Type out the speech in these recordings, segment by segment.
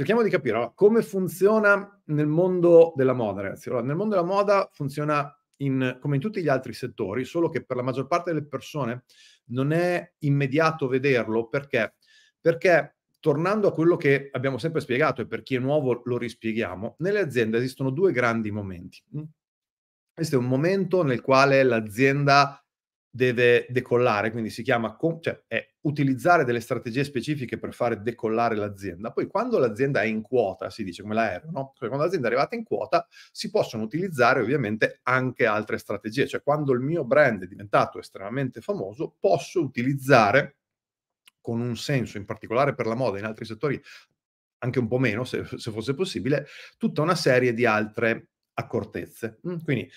cerchiamo di capire allora, come funziona nel mondo della moda, ragazzi. Allora, nel mondo della moda funziona in, come in tutti gli altri settori, solo che per la maggior parte delle persone non è immediato vederlo perché? Perché tornando a quello che abbiamo sempre spiegato e per chi è nuovo lo rispieghiamo, nelle aziende esistono due grandi momenti. Mm? Questo è un momento nel quale l'azienda deve decollare, quindi si chiama, cioè è utilizzare delle strategie specifiche per fare decollare l'azienda. Poi quando l'azienda è in quota, si dice come l'aereo, no? Cioè, quando l'azienda è arrivata in quota, si possono utilizzare ovviamente anche altre strategie, cioè quando il mio brand è diventato estremamente famoso, posso utilizzare con un senso, in particolare per la moda, in altri settori anche un po' meno, se, se fosse possibile, tutta una serie di altre accortezze. Mm, quindi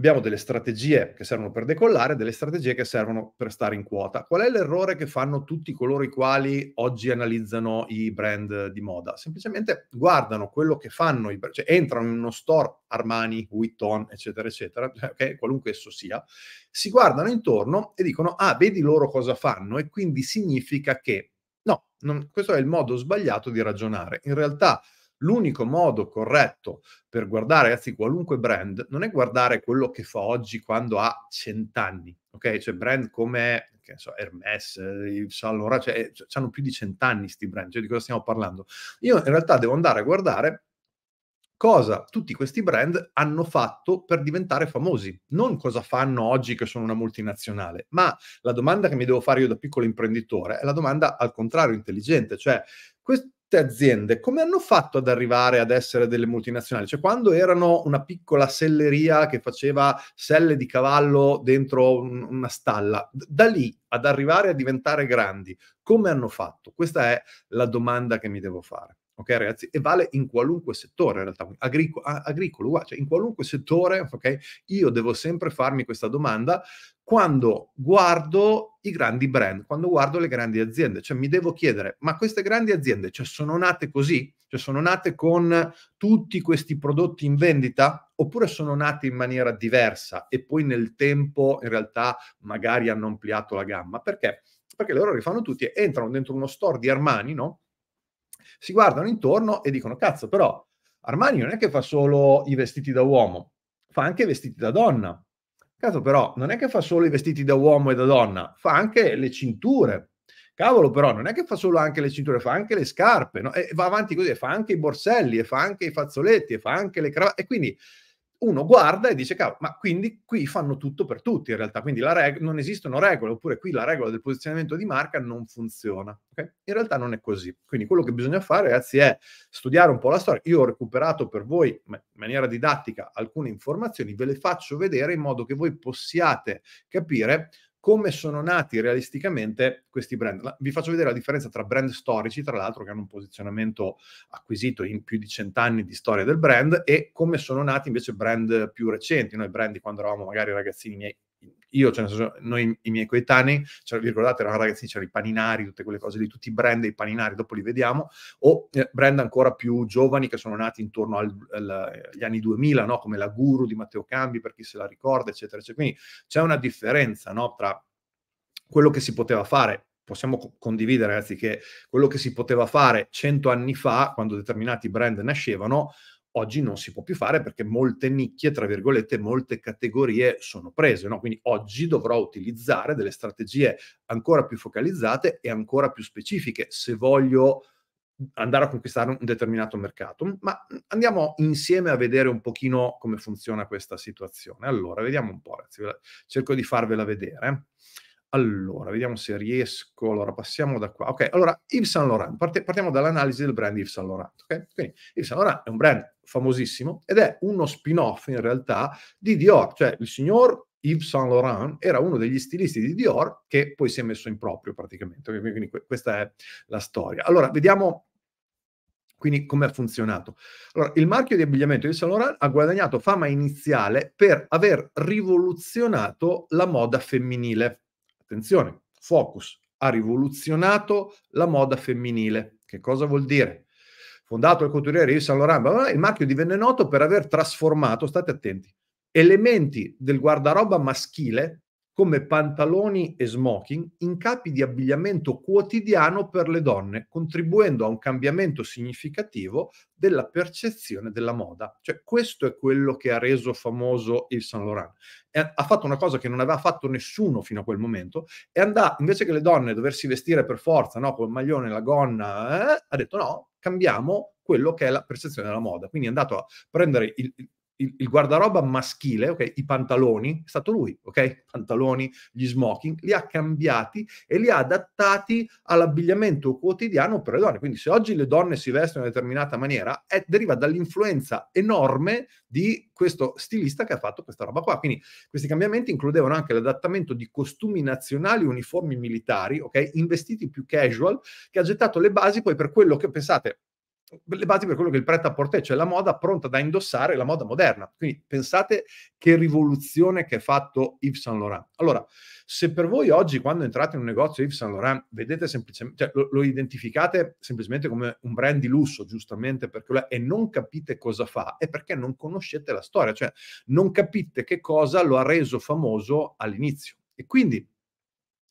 abbiamo delle strategie che servono per decollare, delle strategie che servono per stare in quota. Qual è l'errore che fanno tutti coloro i quali oggi analizzano i brand di moda? Semplicemente guardano quello che fanno, i brand, cioè entrano in uno store Armani, Vuitton, eccetera, eccetera, okay? qualunque esso sia, si guardano intorno e dicono, ah, vedi loro cosa fanno e quindi significa che no, non, questo è il modo sbagliato di ragionare. In realtà L'unico modo corretto per guardare, ragazzi, qualunque brand non è guardare quello che fa oggi quando ha cent'anni, ok? Cioè brand come che so, Hermes, eh, Salora, Laurent, cioè, eh, hanno più di cent'anni questi brand, cioè di cosa stiamo parlando? Io in realtà devo andare a guardare cosa tutti questi brand hanno fatto per diventare famosi, non cosa fanno oggi che sono una multinazionale, ma la domanda che mi devo fare io da piccolo imprenditore è la domanda al contrario intelligente, cioè quest- queste aziende come hanno fatto ad arrivare ad essere delle multinazionali? Cioè, quando erano una piccola selleria che faceva selle di cavallo dentro una stalla, da lì ad arrivare a diventare grandi, come hanno fatto? Questa è la domanda che mi devo fare ok ragazzi? E vale in qualunque settore in realtà, agrico- agricolo, cioè in qualunque settore, ok? Io devo sempre farmi questa domanda quando guardo i grandi brand, quando guardo le grandi aziende, cioè mi devo chiedere, ma queste grandi aziende cioè, sono nate così? Cioè sono nate con tutti questi prodotti in vendita? Oppure sono nate in maniera diversa e poi nel tempo in realtà magari hanno ampliato la gamma? Perché? Perché loro rifanno tutti, e entrano dentro uno store di Armani, no? si guardano intorno e dicono cazzo però Armani non è che fa solo i vestiti da uomo, fa anche i vestiti da donna. Cazzo però non è che fa solo i vestiti da uomo e da donna, fa anche le cinture. Cavolo però non è che fa solo anche le cinture, fa anche le scarpe, no? e va avanti così, fa anche i borselli, e fa anche i fazzoletti, e fa anche le cravatte. E quindi uno guarda e dice, cavolo, ma quindi qui fanno tutto per tutti in realtà, quindi reg- non esistono regole, oppure qui la regola del posizionamento di marca non funziona. Okay? In realtà non è così. Quindi quello che bisogna fare, ragazzi, è studiare un po' la storia. Io ho recuperato per voi in maniera didattica alcune informazioni, ve le faccio vedere in modo che voi possiate capire come sono nati realisticamente questi brand. Vi faccio vedere la differenza tra brand storici, tra l'altro, che hanno un posizionamento acquisito in più di cent'anni di storia del brand, e come sono nati invece brand più recenti, noi brand di quando eravamo magari ragazzini miei io, cioè, senso, noi, i miei coetanei, cioè, vi ricordate, erano ragazzi, c'erano i paninari, tutte quelle cose lì, tutti i brand dei paninari, dopo li vediamo, o eh, brand ancora più giovani che sono nati intorno al, al, agli anni 2000, no? come la Guru di Matteo Cambi, per chi se la ricorda, eccetera, eccetera. Quindi c'è una differenza no? tra quello che si poteva fare possiamo condividere, ragazzi, che quello che si poteva fare cento anni fa, quando determinati brand nascevano, oggi non si può più fare perché molte nicchie, tra virgolette, molte categorie sono prese, no? quindi oggi dovrò utilizzare delle strategie ancora più focalizzate e ancora più specifiche se voglio andare a conquistare un determinato mercato. Ma andiamo insieme a vedere un pochino come funziona questa situazione. Allora, vediamo un po', ragazzi. cerco di farvela vedere. Allora, vediamo se riesco. Allora, passiamo da qua. Ok, allora, Yves Saint Laurent. Parte, partiamo dall'analisi del brand Yves Saint Laurent. Ok, Quindi, Yves Saint Laurent è un brand famosissimo ed è uno spin-off in realtà di Dior. Cioè, il signor Yves Saint Laurent era uno degli stilisti di Dior che poi si è messo in proprio praticamente. Okay? Quindi questa è la storia. Allora, vediamo quindi come ha funzionato? Allora, il marchio di abbigliamento di Saint Laurent ha guadagnato fama iniziale per aver rivoluzionato la moda femminile. Attenzione, Focus ha rivoluzionato la moda femminile. Che cosa vuol dire? Fondato il couturiere Yves Saint Laurent, il marchio divenne noto per aver trasformato, state attenti, elementi del guardaroba maschile come pantaloni e smoking in capi di abbigliamento quotidiano per le donne, contribuendo a un cambiamento significativo della percezione della moda. Cioè, questo è quello che ha reso famoso il Saint Laurent. E ha fatto una cosa che non aveva fatto nessuno fino a quel momento e andà, invece che le donne doversi vestire per forza, no, col maglione, la gonna, eh, ha detto no, cambiamo quello che è la percezione della moda. Quindi è andato a prendere il, il, il guardaroba maschile, okay? i pantaloni, è stato lui, ok? Pantaloni, gli smoking, li ha cambiati e li ha adattati all'abbigliamento quotidiano per le donne. Quindi se oggi le donne si vestono in una determinata maniera, è, deriva dall'influenza enorme di questo stilista che ha fatto questa roba qua. Quindi questi cambiamenti includevano anche l'adattamento di costumi nazionali, uniformi militari, ok? In vestiti più casual, che ha gettato le basi poi per quello che pensate le basi per quello che il prete apportò, cioè la moda pronta da indossare, la moda moderna. Quindi pensate che rivoluzione che ha fatto Yves Saint Laurent. Allora, se per voi oggi quando entrate in un negozio Yves Saint Laurent vedete semplicemente, cioè, lo, lo, identificate semplicemente come un brand di lusso, giustamente, perché lo è, e non capite cosa fa, è perché non conoscete la storia, cioè non capite che cosa lo ha reso famoso all'inizio. E quindi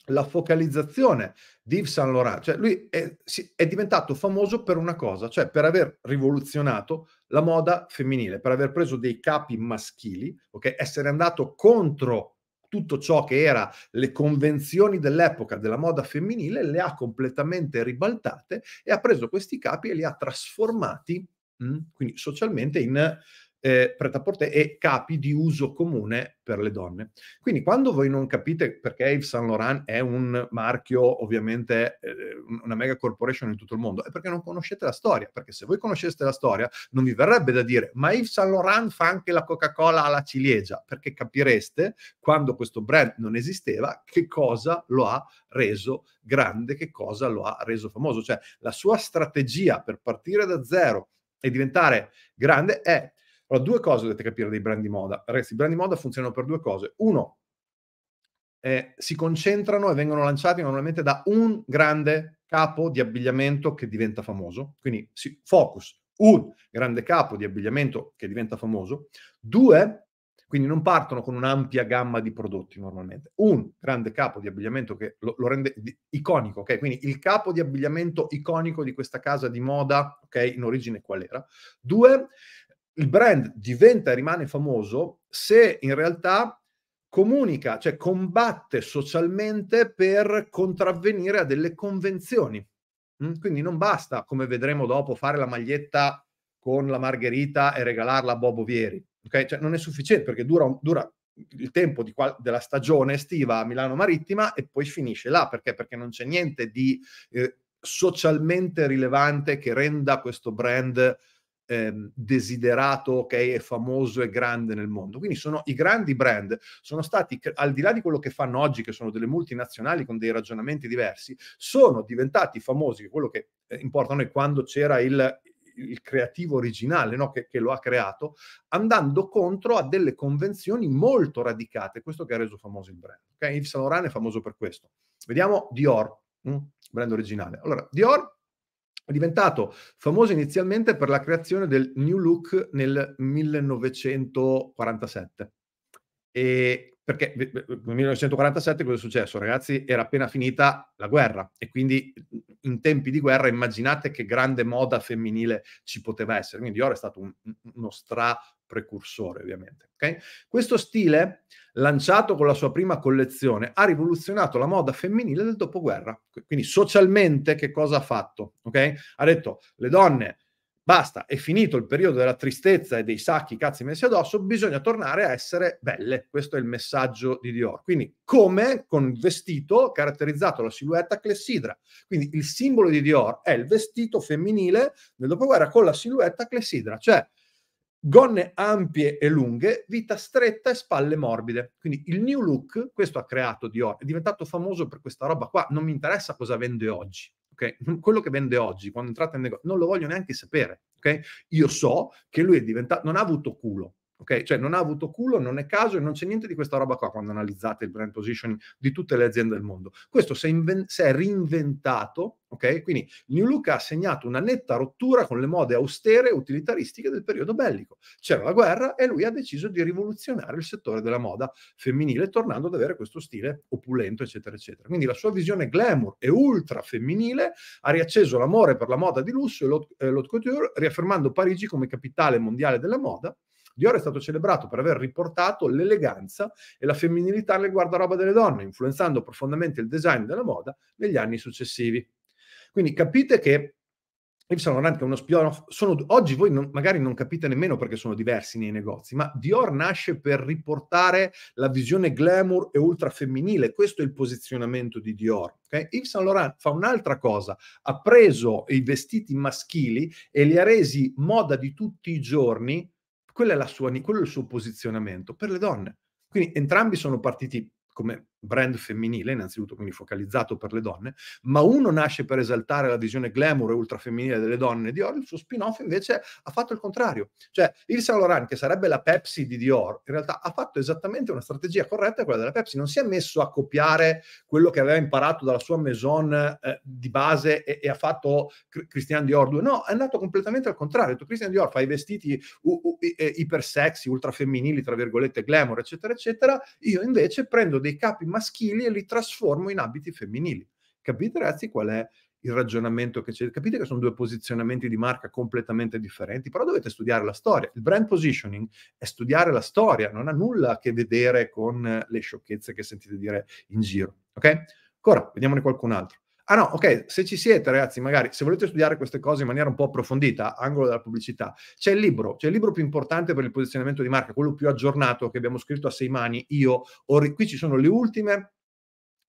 la focalizzazione di Yves Saint Laurent, cioè lui è, è, diventato famoso per una cosa, cioè per aver rivoluzionato la moda femminile, per aver preso dei capi maschili, okay? essere andato contro tutto ciò che era le convenzioni dell'epoca della moda femminile, le ha completamente ribaltate e ha preso questi capi e li ha trasformati, mh, mm, quindi socialmente, in eh, pretaporte e capi di uso comune per le donne. Quindi quando voi non capite perché Yves Saint Laurent è un marchio, ovviamente eh, una mega corporation in tutto il mondo, è perché non conoscete la storia, perché se voi conosceste la storia non vi verrebbe da dire ma Yves Saint Laurent fa anche la Coca-Cola alla ciliegia, perché capireste quando questo brand non esisteva che cosa lo ha reso grande, che cosa lo ha reso famoso, cioè la sua strategia per partire da zero e diventare grande è allora, due cose dovete capire dei brand di moda. Ragazzi, i brand di moda funzionano per due cose. Uno, eh, si concentrano e vengono lanciati normalmente da un grande capo di abbigliamento che diventa famoso. Quindi si, focus, un grande capo di abbigliamento che diventa famoso. Due, quindi non partono con un'ampia gamma di prodotti normalmente. Un grande capo di abbigliamento che lo, lo rende di, iconico, ok? Quindi il capo di abbigliamento iconico di questa casa di moda, ok? In origine qual era? Due, il brand diventa e rimane famoso se in realtà comunica, cioè combatte socialmente per contravvenire a delle convenzioni. Mm? Quindi non basta, come vedremo dopo, fare la maglietta con la margherita e regalarla a Bobo Vieri. Okay? Cioè, non è sufficiente perché dura, dura il tempo qual- della stagione estiva a Milano Marittima e poi finisce là. Perché? Perché non c'è niente di eh, socialmente rilevante che renda questo brand ehm, desiderato, ok, è famoso e grande nel mondo. Quindi sono i grandi brand, sono stati, al di là di quello che fanno oggi, che sono delle multinazionali con dei ragionamenti diversi, sono diventati famosi, quello che eh, importa a noi quando c'era il, il creativo originale no? che, che, lo ha creato, andando contro a delle convenzioni molto radicate. Questo che ha reso famoso il brand. Okay? Yves Saint Laurent è famoso per questo. Vediamo Dior, mh? Mm, brand originale. Allora, Dior è diventato famoso inizialmente per la creazione del New Look nel 1947 e perché nel 1947 cosa è successo? Ragazzi, era appena finita la guerra e quindi mhmm, in tempi di guerra immaginate che grande moda femminile ci poteva essere. Quindi Dior è stato un, uno stra precursore, ovviamente. Okay? Questo stile, lanciato con la sua prima collezione, ha rivoluzionato la moda femminile del dopoguerra. Quindi socialmente che cosa ha fatto? Okay? Ha detto le donne Basta, è finito il periodo della tristezza e dei sacchi cazzi messi addosso, bisogna tornare a essere belle. Questo è il messaggio di Dior. Quindi come con il vestito caratterizzato la silhouette clessidra. Quindi il simbolo di Dior è il vestito femminile nel dopoguerra con la silhouette clessidra, cioè gonne ampie e lunghe, vita stretta e spalle morbide. Quindi il new look, questo ha creato Dior, è diventato famoso per questa roba qua, non mi interessa cosa vende oggi okay? quello che vende oggi, quando entrate in negozio, non lo voglio neanche sapere. Okay? Io so che lui è diventato, non ha avuto culo, Ok? Cioè non ha avuto culo, non è caso e non c'è niente di questa roba qua quando analizzate il brand positioning di tutte le aziende del mondo. Questo si è, inven- si è reinventato, ok? Quindi New Look ha segnato una netta rottura con le mode austere e utilitaristiche del periodo bellico. C'era la guerra e lui ha deciso di rivoluzionare il settore della moda femminile tornando ad avere questo stile opulento, eccetera, eccetera. Quindi la sua visione glamour e ultra femminile ha riacceso l'amore per la moda di lusso e l'haute eh, couture, riaffermando Parigi come capitale mondiale della moda Dior è stato celebrato per aver riportato l'eleganza e la femminilità nel guardaroba delle donne, influenzando profondamente il design della moda negli anni successivi. Quindi capite che Yves Saint Laurent è uno spin-off, oggi voi non, magari non capite nemmeno perché sono diversi nei negozi, ma Dior nasce per riportare la visione glamour e ultra femminile, questo è il posizionamento di Dior. Okay? Yves Saint Laurent fa un'altra cosa, ha preso i vestiti maschili e li ha resi moda di tutti i giorni, quella è sua, quello è il suo posizionamento per le donne. Quindi entrambi sono partiti come brand femminile, innanzitutto, quindi focalizzato per le donne, ma uno nasce per esaltare la visione glamour e ultrafemminile delle donne Dior, il suo spin-off invece ha fatto il contrario. Cioè, il Saint Laurent, che sarebbe la Pepsi di Dior, in realtà ha fatto esattamente una strategia corretta quella della Pepsi, non si è messo a copiare quello che aveva imparato dalla sua maison eh, di base e, e ha fatto C- Christian Dior 2, no, è andato completamente al contrario, ha detto Christian Dior fa i vestiti u- u- i- eh, iper sexy, ultrafemminili, tra virgolette, glamour, eccetera, eccetera, io invece prendo dei capi maschili e li trasformo in abiti femminili. Capite ragazzi qual è il ragionamento che c'è? Capite che sono due posizionamenti di marca completamente differenti, però dovete studiare la storia. Il brand positioning è studiare la storia, non ha nulla a che vedere con le sciocchezze che sentite dire in giro. Ok? Ancora, vediamone qualcun altro. Ah no, ok, se ci siete ragazzi, magari se volete studiare queste cose in maniera un po' approfondita, angolo della pubblicità, c'è il libro, c'è il libro più importante per il posizionamento di marca, quello più aggiornato che abbiamo scritto a sei mani, io, or- qui ci sono le ultime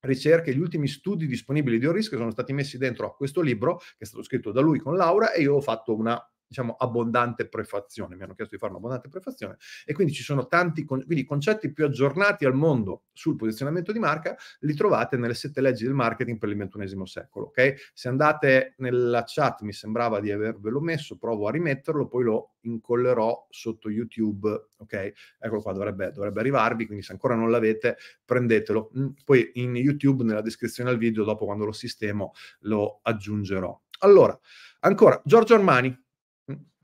ricerche, gli ultimi studi disponibili di Oris che sono stati messi dentro a questo libro, che è stato scritto da lui con Laura e io ho fatto una diciamo, abbondante prefazione. Mi hanno chiesto di fare un'abbondante prefazione e quindi ci sono tanti con- quindi concetti più aggiornati al mondo sul posizionamento di marca, li trovate nelle sette leggi del marketing per il ventunesimo secolo. Ok? Se andate nella chat, mi sembrava di avervelo messo, provo a rimetterlo, poi lo incollerò sotto YouTube. Ok? Eccolo qua, dovrebbe, dovrebbe arrivarvi, quindi se ancora non l'avete, prendetelo. Mm, poi in YouTube, nella descrizione al video, dopo quando lo sistemo, lo aggiungerò. Allora, ancora, Giorgio Armani,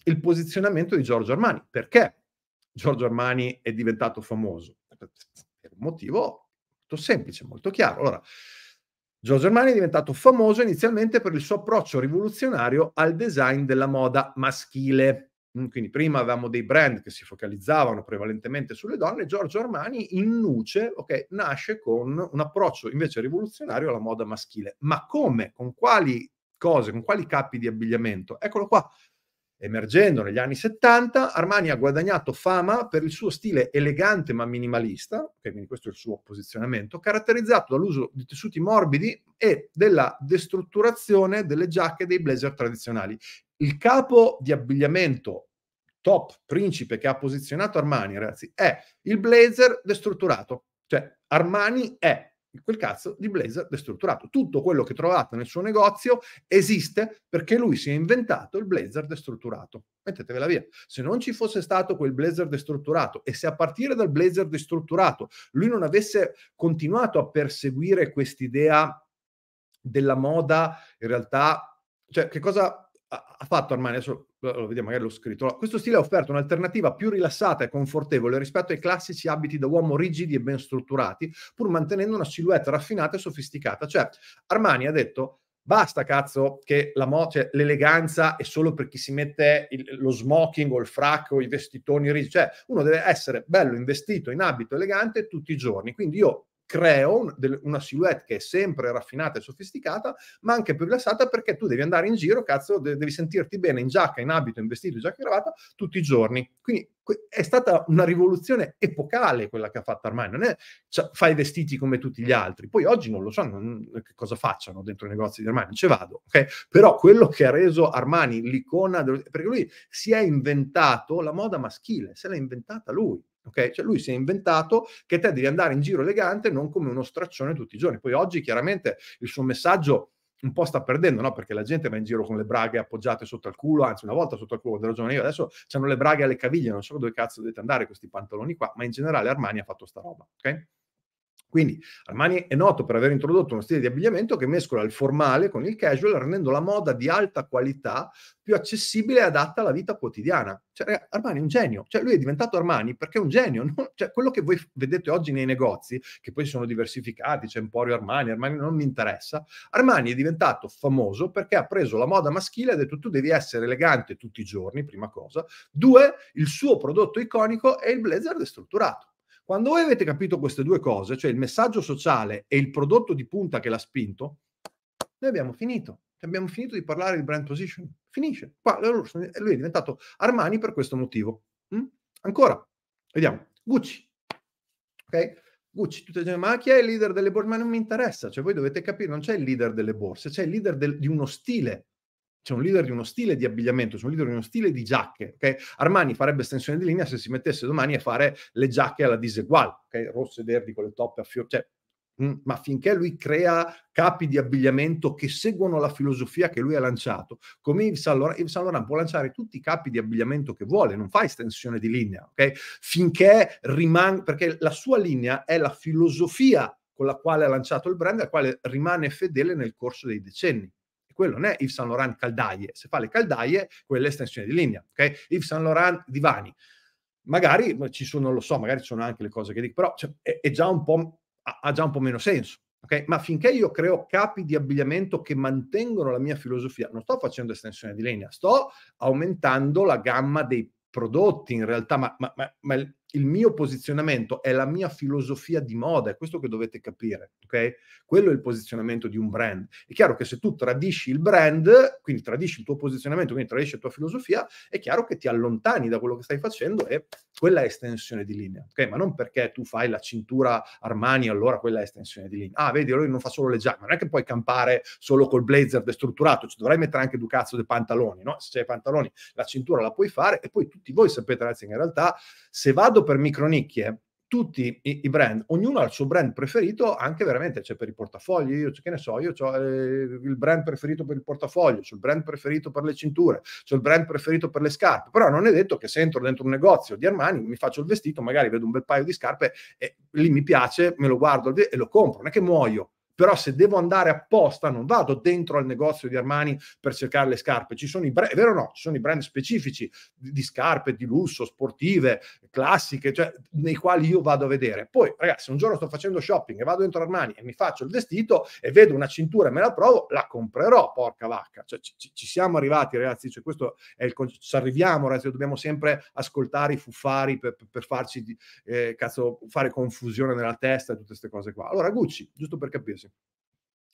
il posizionamento di Giorgio Armani. Perché Giorgio Armani è diventato famoso? Per un motivo molto semplice, molto chiaro. Allora, Giorgio Armani è diventato famoso inizialmente per il suo approccio rivoluzionario al design della moda maschile. Mm, quindi prima avevamo dei brand che si focalizzavano prevalentemente sulle donne, Giorgio Armani in nuce okay, nasce con un approccio invece rivoluzionario alla moda maschile. Ma come? Con quali cose, con quali capi di abbigliamento? Eccolo qua, emergendo negli anni 70, Armani ha guadagnato fama per il suo stile elegante ma minimalista, okay, quindi questo è il suo posizionamento, caratterizzato dall'uso di tessuti morbidi e della destrutturazione delle giacche dei blazer tradizionali. Il capo di abbigliamento top principe che ha posizionato Armani, ragazzi, è il blazer destrutturato. Cioè, Armani è quel cazzo di blazer destrutturato. Tutto quello che trovate nel suo negozio esiste perché lui si è inventato il blazer destrutturato. Mettetevela via. Se non ci fosse stato quel blazer destrutturato e se a partire dal blazer destrutturato lui non avesse continuato a perseguire quest'idea della moda, in realtà, cioè che cosa ha fatto Armani, adesso lo vediamo, magari l'ho scritto. Questo stile ha offerto un'alternativa più rilassata e confortevole rispetto ai classici abiti da uomo rigidi e ben strutturati, pur mantenendo una silhouette raffinata e sofisticata. Cioè, Armani ha detto basta cazzo che la mo- cioè, l'eleganza è solo per chi si mette il, lo smoking o il frac o i vestitoni rigidi, cioè uno deve essere bello investito in abito elegante tutti i giorni. Quindi io creo una silhouette che è sempre raffinata e sofisticata, ma anche più rilassata perché tu devi andare in giro, cazzo, devi sentirti bene in giacca, in abito, in vestito, in giacca e cravatta tutti i giorni. Quindi è stata una rivoluzione epocale quella che ha fatto Armani, non è cioè, fai vestiti come tutti gli altri. Poi oggi non lo so non, che cosa facciano dentro i negozi di Armani, ce vado, ok? Però quello che ha reso Armani l'icona, perché lui si è inventato la moda maschile, se l'ha inventata lui. Ok? Cioè lui si è inventato che te devi andare in giro elegante, non come uno straccione tutti i giorni. Poi oggi chiaramente il suo messaggio un po' sta perdendo, no? Perché la gente va in giro con le braghe appoggiate sotto al culo, anzi una volta sotto al culo quando ero giovane io, adesso hanno le braghe alle caviglie, non so dove cazzo dovete andare questi pantaloni qua, ma in generale Armani ha fatto sta roba, ok? Quindi Armani è noto per aver introdotto uno stile di abbigliamento che mescola il formale con il casual, rendendo la moda di alta qualità più accessibile e adatta alla vita quotidiana. Cioè, Armani è un genio, cioè, lui è diventato Armani perché è un genio. No? Cioè, quello che voi vedete oggi nei negozi, che poi sono diversificati, c'è Emporio Armani, Armani non mi interessa, Armani è diventato famoso perché ha preso la moda maschile e ha detto tu devi essere elegante tutti i giorni, prima cosa. Due, il suo prodotto iconico è il blazer destrutturato quando voi avete capito queste due cose, cioè il messaggio sociale e il prodotto di punta che l'ha spinto, noi abbiamo finito. Cioè, abbiamo finito di parlare di brand position. Finisce. Qua lui è diventato Armani per questo motivo. Mm? Ancora, vediamo. Gucci. Ok? Gucci, tutte le ma chi è il leader delle borse? Ma non mi interessa, cioè voi dovete capire, non c'è il leader delle borse, c'è il leader del, di uno stile c'è un leader di uno stile di abbigliamento, sono leader di uno stile di giacche. Okay? Armani farebbe estensione di linea se si mettesse domani a fare le giacche alla diseguale, okay? rosse e verdi con le toppe a fior, cioè, mm, ma finché lui crea capi di abbigliamento che seguono la filosofia che lui ha lanciato, come Yves Saint Laurent, Yves Saint Laurent può lanciare tutti i capi di abbigliamento che vuole, non fa estensione di linea, okay? finché rimane, perché la sua linea è la filosofia con la quale ha lanciato il brand, alla quale rimane fedele nel corso dei decenni quello non è Yves Saint Laurent caldaie, se fa le caldaie, quella è estensione di linea, ok? Yves Saint Laurent divani. Magari ci sono, non lo so, magari ci sono anche le cose che dico, però cioè, è, è già ha già un po' meno senso. Okay? Ma finché io creo capi di abbigliamento che mantengono la mia filosofia, non sto facendo estensione di linea, sto aumentando la gamma dei prodotti in realtà, ma, ma, ma, ma il mio posizionamento è la mia filosofia di moda, è questo che dovete capire, ok? Quello è il posizionamento di un brand. È chiaro che se tu tradisci il brand, quindi tradisci il tuo posizionamento, quindi tradisci la tua filosofia, è chiaro che ti allontani da quello che stai facendo e quella è estensione di linea, ok? Ma non perché tu fai la cintura Armani, allora quella è estensione di linea. Ah, vedi, allora non fa solo le giacche, non è che puoi campare solo col blazer destrutturato, ci cioè, dovrai mettere anche due cazzo dei pantaloni, no? Se c'hai i pantaloni, la cintura la puoi fare e poi tutti voi sapete, ragazzi, in realtà se vado vado per micronicchie, tutti i, i, brand, ognuno ha il suo brand preferito, anche veramente, c'è cioè per i portafogli, io cioè, che ne so, io ho eh, il brand preferito per il portafoglio, c'è il brand preferito per le cinture, c'è il brand preferito per le scarpe, però non è detto che se entro dentro un negozio di Armani, mi faccio il vestito, magari vedo un bel paio di scarpe e lì mi piace, me lo guardo e lo compro, non è che muoio, però se devo andare apposta non vado dentro al negozio di Armani per cercare le scarpe, ci sono i brand, vero o no? Ci sono i brand specifici di scarpe di lusso, sportive, classiche, cioè nei quali io vado a vedere. Poi ragazzi, se un giorno sto facendo shopping e vado dentro Armani e mi faccio il vestito e vedo una cintura e me la provo, la comprerò, porca vacca. Cioè, ci, ci siamo arrivati ragazzi, cioè, questo è il concetto, ci arriviamo ragazzi, dobbiamo sempre ascoltare i fuffari per, per, per farci, eh, cazzo, fare confusione nella testa e tutte queste cose qua. Allora Gucci, giusto per capirsi Ucci.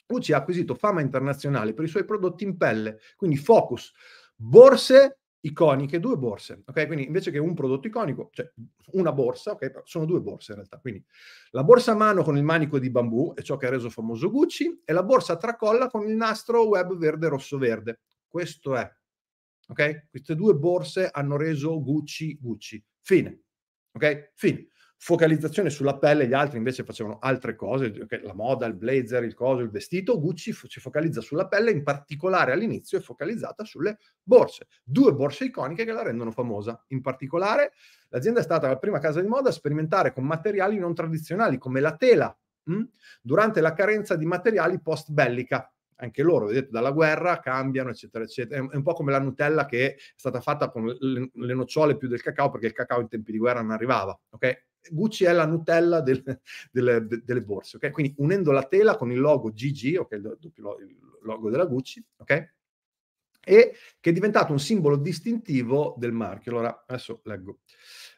Ucci ha acquisito fama internazionale per i suoi prodotti in pelle, quindi focus, borse iconiche, due borse, ok? Quindi invece che un prodotto iconico, cioè una borsa, ok? Sono due borse in realtà, quindi la borsa a mano con il manico di bambù è ciò che ha reso famoso Gucci e la borsa a tracolla con il nastro web verde rosso verde. Questo è, ok? Queste due borse hanno reso Gucci Gucci. Fine, ok? Fine focalizzazione sulla pelle, gli altri invece facevano altre cose, la moda, il blazer, il coso, il vestito, Gucci si focalizza sulla pelle, in particolare all'inizio è focalizzata sulle borse, due borse iconiche che la rendono famosa. In particolare l'azienda è stata la prima casa di moda a sperimentare con materiali non tradizionali come la tela, mh? Hm? durante la carenza di materiali post bellica, anche loro, vedete, dalla guerra cambiano, eccetera, eccetera. È un po' come la Nutella che è stata fatta con le, nocciole più del cacao, perché il cacao in tempi di guerra non arrivava, ok? Gucci è la Nutella del, delle, delle, borse, ok? Quindi unendo la tela con il logo GG, ok? Il, il logo della Gucci, ok? E che è diventato un simbolo distintivo del marchio. Allora, adesso leggo.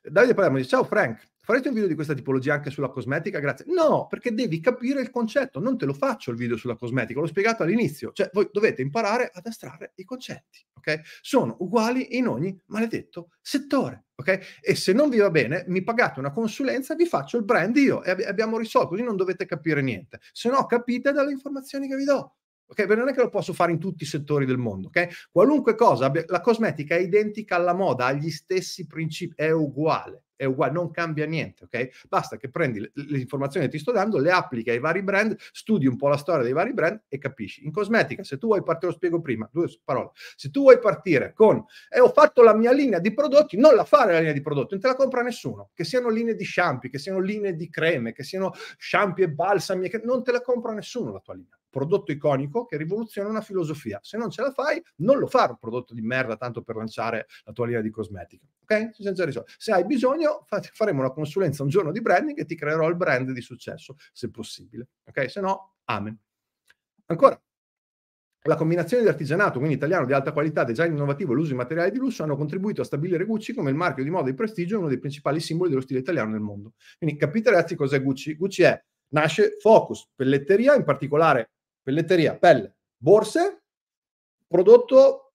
Davide Palermo dice, ciao Frank, Farete un video di questa tipologia anche sulla cosmetica? Grazie. No, perché devi capire il concetto. Non te lo faccio il video sulla cosmetica, l'ho spiegato all'inizio. Cioè, voi dovete imparare ad estrarre i concetti, ok? Sono uguali in ogni maledetto settore, ok? E se non vi va bene, mi pagate una consulenza, vi faccio il brand io e abbiamo risolto, così non dovete capire niente. Se no, capite dalle informazioni che vi do. Ok, non è che lo posso fare in tutti i settori del mondo, ok? Qualunque cosa, la cosmetica è identica alla moda, ha gli stessi principi, è uguale è uguale, non cambia niente, ok? Basta che prendi le, le informazioni che ti sto dando, le applichi ai vari brand, studi un po' la storia dei vari brand e capisci. In cosmetica, se tu vuoi partire, lo spiego prima, due parole, se tu vuoi partire con, e eh, ho fatto la mia linea di prodotti, non la fare la linea di prodotti, non te la compra nessuno, che siano linee di shampoo, che siano linee di creme, che siano shampoo e balsami, non te la compra nessuno la tua linea prodotto iconico che rivoluziona una filosofia. Se non ce la fai, non lo fare un prodotto di merda tanto per lanciare la tua linea di cosmetica. Ok? Cioè, senza risolvere. Se hai bisogno, faremo una consulenza un giorno di branding e ti creerò il brand di successo, se possibile. Ok? Se no, amen. Ancora, la combinazione di artigianato, quindi italiano di alta qualità, design innovativo e l'uso di materiali di lusso hanno contribuito a stabilire Gucci come il marchio di moda di prestigio e uno dei principali simboli dello stile italiano nel mondo. Quindi capite ragazzi cos'è Gucci? Gucci è, nasce Focus, pelletteria, in particolare pelletteria, pelle, borse, prodotto,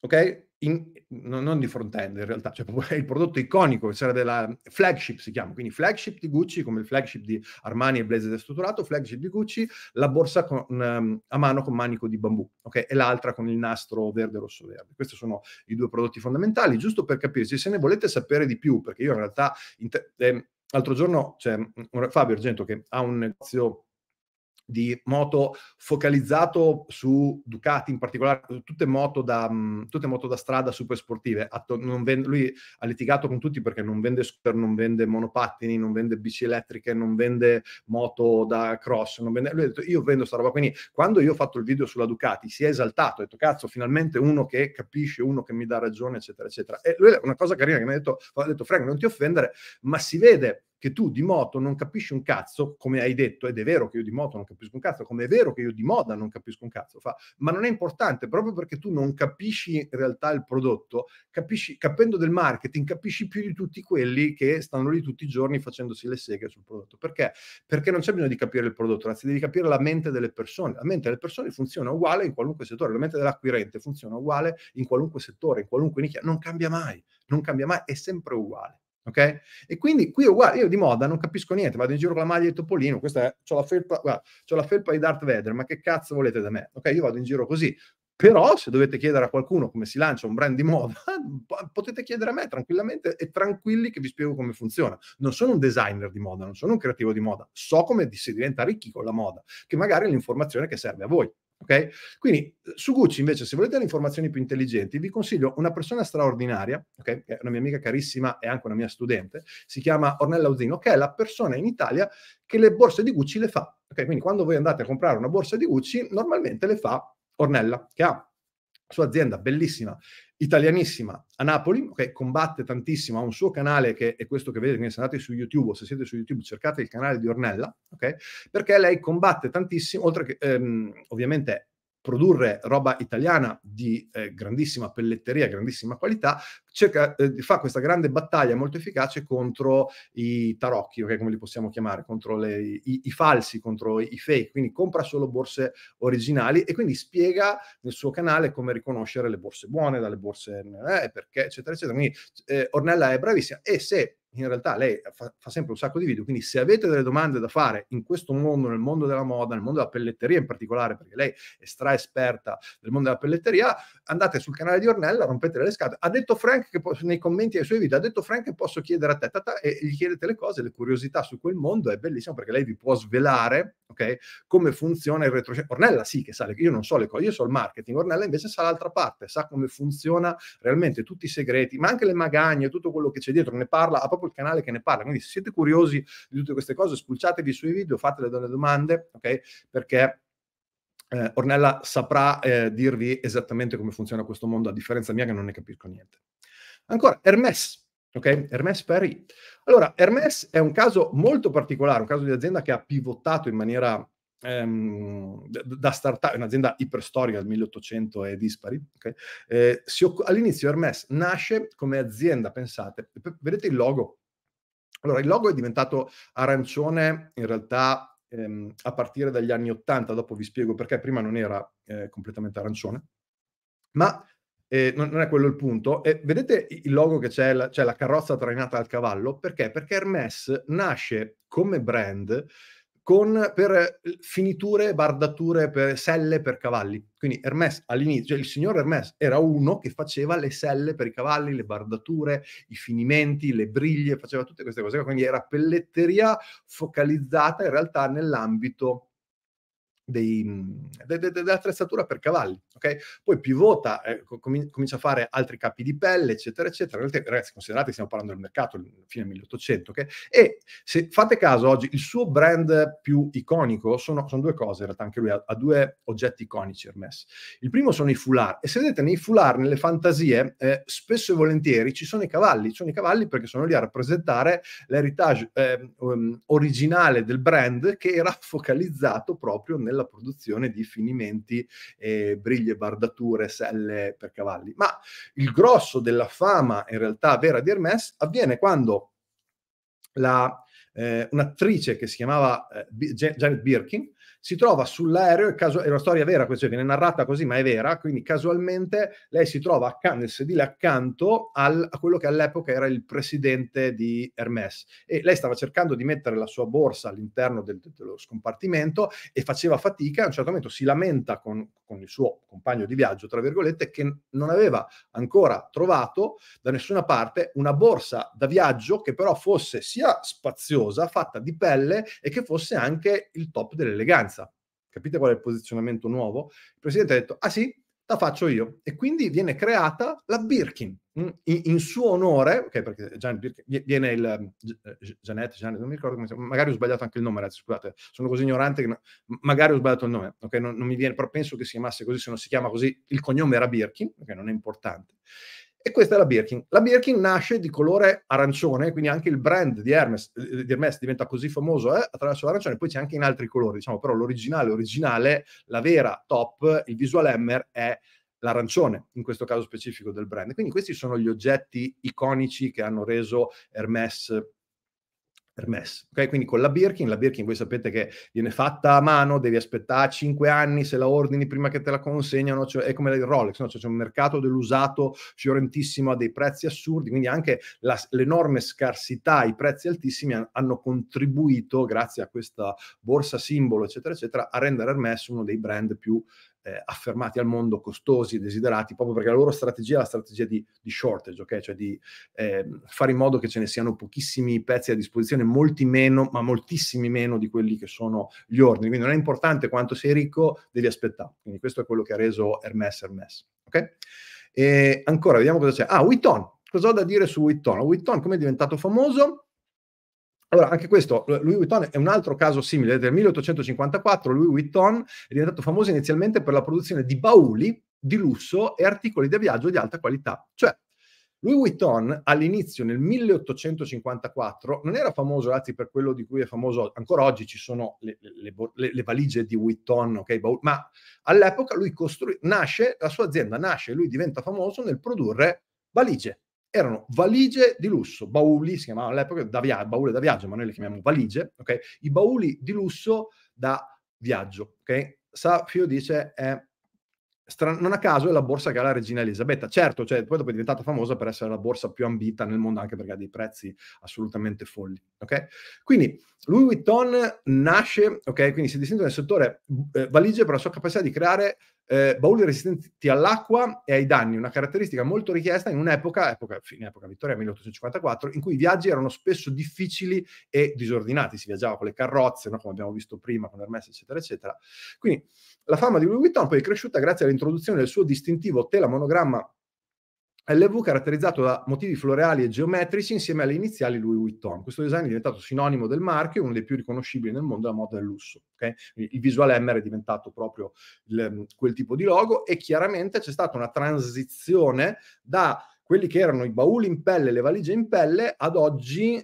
ok? In, no, non di front-end in realtà, cioè è il prodotto iconico, sarà della flagship si chiama, quindi flagship di Gucci, come il flagship di Armani e Blazer strutturato, flagship di Gucci, la borsa con, um, a mano con manico di bambù, ok? E l'altra con il nastro verde, rosso, verde. Questi sono i due prodotti fondamentali, giusto per capirsi, se ne volete sapere di più, perché io in realtà, in eh, l'altro giorno c'è cioè, Fabio Argento che ha un negozio di moto focalizzato su Ducati in particolare, tutte moto da, mm, tutte moto da strada super sportive. Atto, vende, lui ha litigato con tutti perché non vende scooter, non vende monopattini, non vende bici elettriche, non vende moto da cross. Vende, lui ha detto io vendo sta roba. Quindi quando io ho fatto il video sulla Ducati si è esaltato, ha detto cazzo finalmente uno che capisce, uno che mi dà ragione eccetera eccetera. E lui una cosa carina che mi ha detto, ha detto Frank non ti offendere ma si vede che tu di moto non capisci un cazzo, come hai detto, ed è vero che io di moto non capisco un cazzo, come è vero che io di moda non capisco un cazzo, fa, ma non è importante proprio perché tu non capisci in realtà il prodotto, capisci, capendo del marketing, capisci più di tutti quelli che stanno lì tutti i giorni facendosi le seghe sul prodotto. Perché? Perché non c'è bisogno di capire il prodotto, anzi devi capire la mente delle persone. La mente delle persone funziona uguale in qualunque settore, la mente dell'acquirente funziona uguale in qualunque settore, in qualunque nicchia, non cambia mai, non cambia mai, è sempre uguale ok? E quindi qui guarda, io di moda non capisco niente, vado in giro con la maglia di Topolino, questa è, ho la felpa, guarda, ho la felpa di Darth Vader, ma che cazzo volete da me? Ok, io vado in giro così. Però se dovete chiedere a qualcuno come si lancia un brand di moda, potete chiedere a me tranquillamente e tranquilli che vi spiego come funziona. Non sono un designer di moda, non sono un creativo di moda, so come si diventa ricchi con la moda, che magari è l'informazione che serve a voi. Okay? Quindi eh, su Gucci invece, se volete le informazioni più intelligenti, vi consiglio una persona straordinaria, okay? è una mia amica carissima e anche una mia studente, si chiama Ornella Uzzino, che è la persona in Italia che le borse di Gucci le fa. Okay? Quindi quando voi andate a comprare una borsa di Gucci, normalmente le fa Ornella, che ha sua azienda bellissima, italianissima, a Napoli, che combatte tantissimo, ha un suo canale che è questo che vedete, quindi se andate su YouTube o se siete su YouTube cercate il canale di Ornella, okay? perché lei combatte tantissimo, oltre che ehm, ovviamente produrre roba italiana di eh, grandissima pelletteria, grandissima qualità, cerca, eh, fa questa grande battaglia molto efficace contro i tarocchi, okay, come li possiamo chiamare, contro le, i, i, falsi, contro i, i fake, quindi compra solo borse originali e quindi spiega nel suo canale come riconoscere le borse buone dalle borse eh, perché, eccetera, eccetera. Quindi eh, Ornella è bravissima e se in realtà lei fa, fa, sempre un sacco di video, quindi se avete delle domande da fare in questo mondo, nel mondo della moda, nel mondo della pelletteria in particolare, perché lei è stra esperta del mondo della pelletteria, andate sul canale di Ornella, rompete le scatole. Ha detto Frank che posso, nei commenti ai suoi video, ha detto Frank che posso chiedere a te, tata, e gli chiedete le cose, le curiosità su quel mondo, è bellissimo perché lei vi può svelare, ok, come funziona il retroscena. Ornella sì che sa, le, io non so le cose, io so il marketing, Ornella invece sa l'altra parte, sa come funziona realmente tutti i segreti, ma anche le magagne, tutto quello che c'è dietro, ne parla, ha proprio proprio il canale che ne parla. Quindi se siete curiosi di tutte queste cose, spulciatevi sui video, fate delle domande, ok? Perché eh, Ornella saprà eh, dirvi esattamente come funziona questo mondo, a differenza mia che non ne capisco niente. Ancora, Hermes. Ok, Hermes Perry. Allora, Hermes è un caso molto particolare, un caso di azienda che ha pivotato in maniera ehm, da startup, è un'azienda iperstorica del 1800 e dispari. Okay? Eh, oc- all'inizio Hermes nasce come azienda, pensate, vedete il logo. Allora, il logo è diventato arancione in realtà ehm, a partire dagli anni 80, dopo vi spiego perché prima non era eh, completamente arancione, ma eh, non, non, è quello il punto. Eh, vedete il logo che c'è, la, c'è la carrozza trainata al cavallo? Perché? Perché Hermes nasce come brand con, per eh, finiture, bardature, per selle per cavalli. Quindi Hermes all'inizio, cioè il signor Hermes era uno che faceva le selle per i cavalli, le bardature, i finimenti, le briglie, faceva tutte queste cose. Quindi era pelletteria focalizzata in realtà nell'ambito dell'attrezzatura de, de, de per cavalli, ok? Poi pivota, eh, com- comincia a fare altri capi di pelle, eccetera, eccetera. In realtà, ragazzi, considerate che stiamo parlando del mercato fine 1800, ok? E se fate caso oggi, il suo brand più iconico sono, sono due cose, in realtà anche lui ha, ha, due oggetti iconici Hermes. Il primo sono i foulard, e se vedete nei foulard, nelle fantasie, eh, spesso e volentieri ci sono i cavalli, ci sono i cavalli perché sono lì a rappresentare l'heritage eh, um, originale del brand che era focalizzato proprio nella della produzione di finimenti, eh, briglie, bardature, selle per cavalli. Ma il grosso della fama in realtà vera di Hermès avviene quando la, eh, un'attrice che si chiamava eh, Janet Birkin si trova sull'aereo, caso, è una storia vera, questa cioè viene narrata così, ma è vera, quindi casualmente lei si trova accanto, nel sedile accanto al, a quello che all'epoca era il presidente di Hermes e lei stava cercando di mettere la sua borsa all'interno del, dello scompartimento e faceva fatica, a un certo momento si lamenta con, con il suo compagno di viaggio, tra virgolette, che non aveva ancora trovato da nessuna parte una borsa da viaggio che però fosse sia spaziosa, fatta di pelle e che fosse anche il top dell'eleganza Capite qual è il posizionamento nuovo? Il presidente ha detto, ah sì, la faccio io. E quindi viene creata la Birkin mm, in, in suo onore, ok, perché Janet Birkin, viene il eh, eh, Janet, Janet, non mi ricordo come si chiama, magari ho sbagliato anche il nome, ragazzi, scusate, sono così ignorante che magari ho sbagliato il nome, ok? Non, non, mi viene, però penso che si chiamasse così, se non si chiama così, il cognome era Birkin, ok? Non è importante. E questa è la Birkin. La Birkin nasce di colore arancione, quindi anche il brand di Hermes, eh, di Hermes diventa così famoso eh, attraverso l'arancione, poi c'è anche in altri colori, diciamo, però l'originale, originale, la vera top, il visual hammer è l'arancione, in questo caso specifico del brand. Quindi questi sono gli oggetti iconici che hanno reso Hermes permessa. Okay? Quindi con la Birkin, la Birkin voi sapete che viene fatta a mano, devi aspettare 5 anni se la ordini prima che te la consegnano, cioè, è come il Rolex, no? cioè, c'è un mercato dell'usato fiorentissimo a dei prezzi assurdi, quindi anche la, l'enorme scarsità, i prezzi altissimi han, hanno contribuito, grazie a questa borsa simbolo, eccetera, eccetera, a rendere Hermes uno dei brand più eh, affermati al mondo, costosi, desiderati, proprio perché la loro strategia è la strategia di, di shortage, okay? cioè di eh, fare in modo che ce ne siano pochissimi pezzi a disposizione, molti meno, ma moltissimi meno di quelli che sono gli ordini. Quindi non è importante quanto sei ricco, devi aspettare. Quindi questo è quello che ha reso Hermes Hermes. Okay? E ancora, vediamo cosa c'è. Ah, Witton. Cosa ho da dire su Witton? Witton come è diventato famoso? Allora, anche questo, eh, Louis Vuitton è un altro caso simile. Nel 1854 Louis Vuitton è diventato famoso inizialmente per la produzione di bauli di lusso e articoli da viaggio di alta qualità. Cioè, Louis Vuitton all'inizio, nel 1854, non era famoso, anzi, per quello di cui è famoso ancora oggi, ci sono le, le, le, le valigie di Vuitton, okay, ma all'epoca lui costruì, nasce, la sua azienda nasce, e lui diventa famoso nel produrre valigie erano valigie di lusso, bauli, si chiamavano all'epoca da via- baule da viaggio, ma noi le chiamiamo valigie, ok? I bauli di lusso da viaggio, ok? Safio dice è Stran- non a caso è la borsa che ha la regina Elisabetta. Certo, cioè, poi dopo è diventata famosa per essere la borsa più ambita nel mondo, anche perché ha dei prezzi assolutamente folli. Okay? Quindi Louis Vuitton nasce, okay, quindi si distingue nel settore eh, valigie per la sua capacità di creare eh, bauli resistenti all'acqua e ai danni, una caratteristica molto richiesta in un'epoca, epoca, fine epoca Vittoria 1854, in cui i viaggi erano spesso difficili e disordinati, si viaggiava con le carrozze, no? come abbiamo visto prima con Hermes, eccetera, eccetera. Quindi la fama di Louis Vuitton poi è cresciuta grazie all'introduzione del suo distintivo tela monogramma LV caratterizzato da motivi floreali e geometrici insieme alle iniziali Louis Vuitton. Questo design è diventato sinonimo del marchio, e uno dei più riconoscibili nel mondo della moda del lusso. Okay? Il visuale MR è diventato proprio il, mm, quel tipo di logo e chiaramente c'è stata una transizione da quelli che erano i bauli in pelle, le valigie in pelle, ad oggi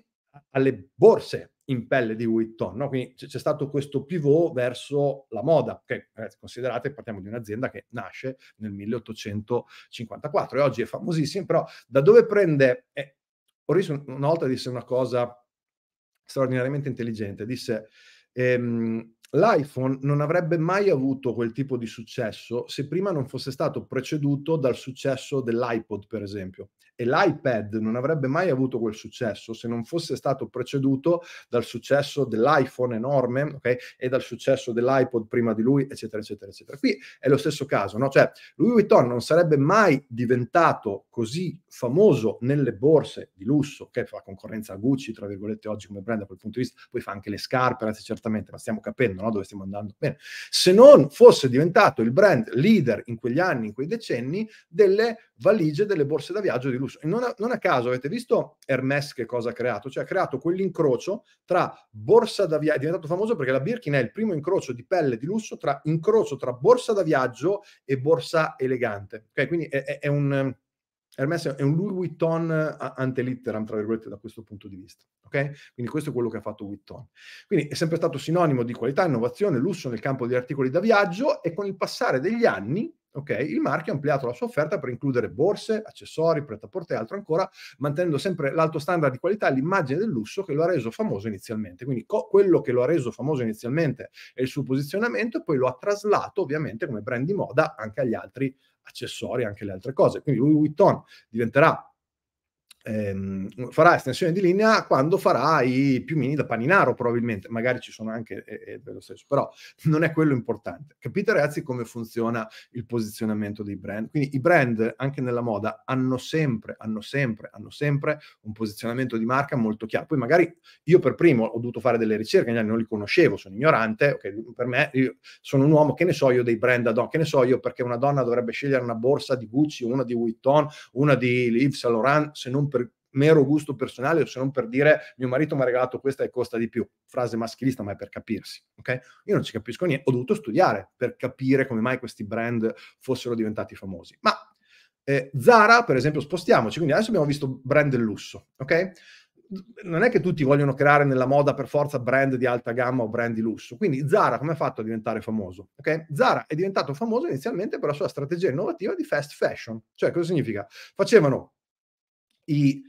alle borse in pelle di Witton, no? quindi c'è stato questo pivot verso la moda, che ragazzi, eh, considerate, partiamo di un'azienda che nasce nel 1854 e oggi è famosissima, però da dove prende... Eh, Horizon una volta disse una cosa straordinariamente intelligente, disse ehm, l'iPhone non avrebbe mai avuto quel tipo di successo se prima non fosse stato preceduto dal successo dell'iPod, per esempio e l'iPad non avrebbe mai avuto quel successo se non fosse stato preceduto dal successo dell'iPhone enorme okay? e dal successo dell'iPod prima di lui, eccetera, eccetera, eccetera. Qui è lo stesso caso, no? cioè Louis Vuitton non sarebbe mai diventato così famoso nelle borse di lusso, che fa concorrenza a Gucci, tra virgolette, oggi come brand da quel punto di vista, poi fa anche le scarpe, anzi certamente, ma stiamo capendo no? dove stiamo andando. Bene. Se non fosse diventato il brand leader in quegli anni, in quei decenni, delle valigie, delle borse da viaggio di lusso discussione. Non a, non a caso avete visto Hermes che cosa ha creato? Cioè ha creato quell'incrocio tra borsa da viaggio, è diventato famoso perché la Birkin è il primo incrocio di pelle di lusso tra incrocio tra borsa da viaggio e borsa elegante. Ok, quindi è, è, è un... Hermes è un Louis Vuitton eh, ante litteram, tra virgolette, da questo punto di vista. Okay? Quindi questo è quello che ha fatto Vuitton. Quindi è sempre stato sinonimo di qualità, innovazione, lusso nel campo degli articoli da viaggio e con il passare degli anni Ok, Il marchio ha ampliato la sua offerta per includere borse, accessori, pretaporte e altro ancora, mantenendo sempre l'alto standard di qualità e l'immagine del lusso che lo ha reso famoso inizialmente. Quindi co- quello che lo ha reso famoso inizialmente è il suo posizionamento e poi lo ha traslato ovviamente come brand di moda anche agli altri accessori, anche alle altre cose. Quindi Louis Vuitton diventerà ehm, farà estensione di linea quando farà i piumini da paninaro probabilmente, magari ci sono anche eh, eh, lo stesso, però non è quello importante. Capite ragazzi come funziona il posizionamento dei brand? Quindi i brand anche nella moda hanno sempre, hanno sempre, hanno sempre un posizionamento di marca molto chiaro. Poi magari io per primo ho dovuto fare delle ricerche, non li conoscevo, sono ignorante, okay, per me sono un uomo che ne so io dei brand ad hoc, che ne so io perché una donna dovrebbe scegliere una borsa di Gucci, una di Vuitton, una di Yves Saint Laurent, se non mero gusto personale o se non per dire mio marito mi ha regalato questa e costa di più. Frase maschilista, ma è per capirsi. Okay? Io non ci capisco niente, ho dovuto studiare per capire come mai questi brand fossero diventati famosi. Ma eh, Zara, per esempio, spostiamoci, quindi adesso abbiamo visto brand del lusso, ok? non è che tutti vogliono creare nella moda per forza brand di alta gamma o brand di lusso. Quindi Zara come ha fatto a diventare famoso? Okay? Zara è diventato famoso inizialmente per la sua strategia innovativa di fast fashion. Cioè, cosa significa? Facevano i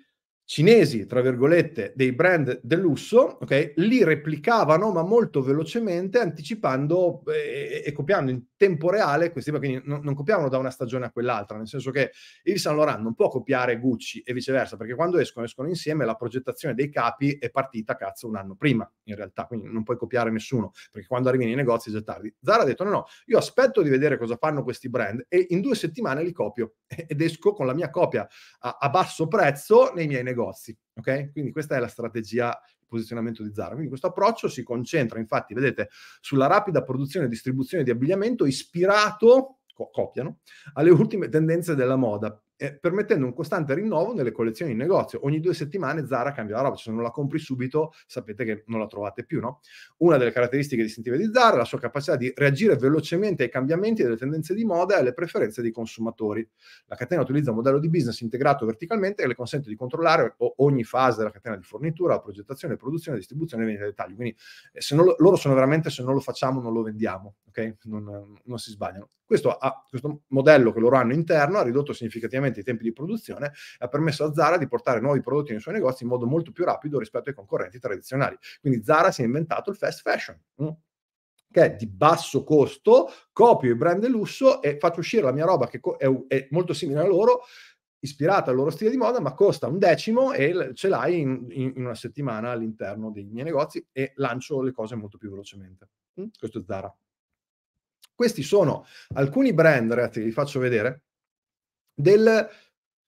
cinesi, tra virgolette, dei brand del lusso, okay, li replicavano ma molto velocemente anticipando eh, e, e copiando in tempo reale questi, quindi non, non, copiavano da una stagione a quell'altra, nel senso che il San Laurent non può copiare Gucci e viceversa, perché quando escono, escono insieme, la progettazione dei capi è partita cazzo un anno prima, in realtà, quindi non puoi copiare nessuno, perché quando arrivi nei negozi è già tardi. Zara ha detto no, no, io aspetto di vedere cosa fanno questi brand e in due settimane li copio ed esco con la mia copia a, a basso prezzo nei miei negozi negozi. Okay? Quindi questa è la strategia di posizionamento di Zara. Quindi questo approccio si concentra, infatti, vedete, sulla rapida produzione e distribuzione di abbigliamento ispirato, co- copiano, alle ultime tendenze della moda, eh, permettendo un costante rinnovo nelle collezioni di negozio. Ogni due settimane Zara cambia la roba, cioè se non la compri subito sapete che non la trovate più, no? Una delle caratteristiche distintive di Zara è la sua capacità di reagire velocemente ai cambiamenti delle tendenze di moda e alle preferenze dei consumatori. La catena utilizza un modello di business integrato verticalmente che le consente di controllare ogni fase della catena di fornitura, progettazione, produzione, distribuzione e vendita dei tagli. Quindi eh, se non, loro sono veramente, se non lo facciamo non lo vendiamo, ok? Non, non si sbagliano. Questo, ha, questo modello che loro hanno interno ha ridotto significativamente aumenta i tempi di produzione, ha permesso a Zara di portare nuovi prodotti nei suoi negozi in modo molto più rapido rispetto ai concorrenti tradizionali. Quindi Zara si è inventato il fast fashion. Mm che è di basso costo, copio i brand lusso e faccio uscire la mia roba che è, è molto simile a loro, ispirata al loro stile di moda, ma costa un decimo e ce l'hai in, in, in una settimana all'interno dei miei negozi e lancio le cose molto più velocemente. Mm, questo è Zara. Questi sono alcuni brand, ragazzi, che vi faccio vedere, del,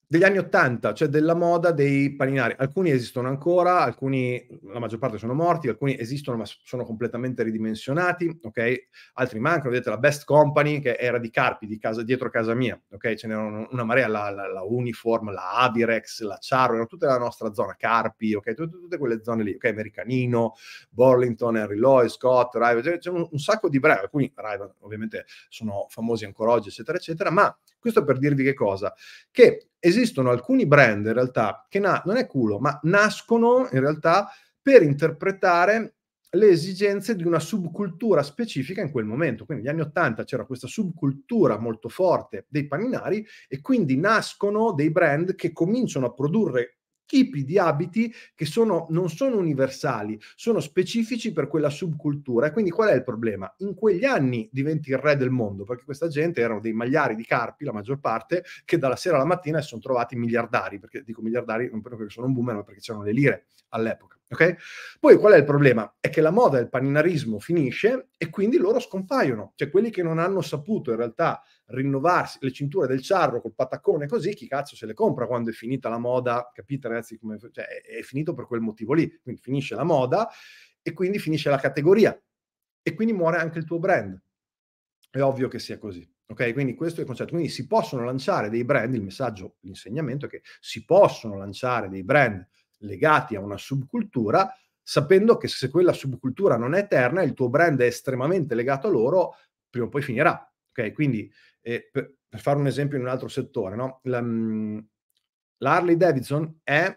degli anni 80, cioè della moda dei paninari. Alcuni esistono ancora, alcuni, la maggior parte sono morti, alcuni esistono ma sono completamente ridimensionati, ok? Altri mancano, vedete la Best Company che era di carpi di casa, dietro casa mia, ok? Ce n'erano una marea, la, la, la Uniform, la Abirex, la Charro, era tutta la nostra zona, carpi, ok? Tutte, tutte quelle zone lì, ok? Americanino, Burlington, Henry Lloyd, Scott, Rive, cioè, c'è un, un, sacco di brand, alcuni Rival ovviamente sono famosi ancora oggi, eccetera, eccetera, ma questo per dirvi che cosa? Che esistono alcuni brand in realtà che na- non è culo, ma nascono in realtà per interpretare le esigenze di una subcultura specifica in quel momento. Quindi negli anni Ottanta c'era questa subcultura molto forte dei paninari e quindi nascono dei brand che cominciano a produrre tipi di abiti che sono, non sono universali, sono specifici per quella subcultura. E quindi qual è il problema? In quegli anni diventi il re del mondo, perché questa gente erano dei magliari di carpi, la maggior parte, che dalla sera alla mattina si sono trovati miliardari, perché dico miliardari non perché sono un boomer, ma perché c'erano le lire all'epoca ok? Poi qual è il problema? È che la moda del paninarismo finisce e quindi loro scompaiono, cioè quelli che non hanno saputo in realtà rinnovarsi le cinture del ciarro col pataccone così, chi cazzo se le compra quando è finita la moda, capite ragazzi come cioè, è finito per quel motivo lì, quindi finisce la moda e quindi finisce la categoria e quindi muore anche il tuo brand. È ovvio che sia così. Ok, quindi questo è il concetto. Quindi si possono lanciare dei brand, il messaggio, l'insegnamento è che si possono lanciare dei brand legati a una subcultura, sapendo che se quella subcultura non è eterna, il tuo brand è estremamente legato a loro, prima o poi finirà. Ok, quindi eh, per, per, fare un esempio in un altro settore, no? La, mm, l'Harley Davidson è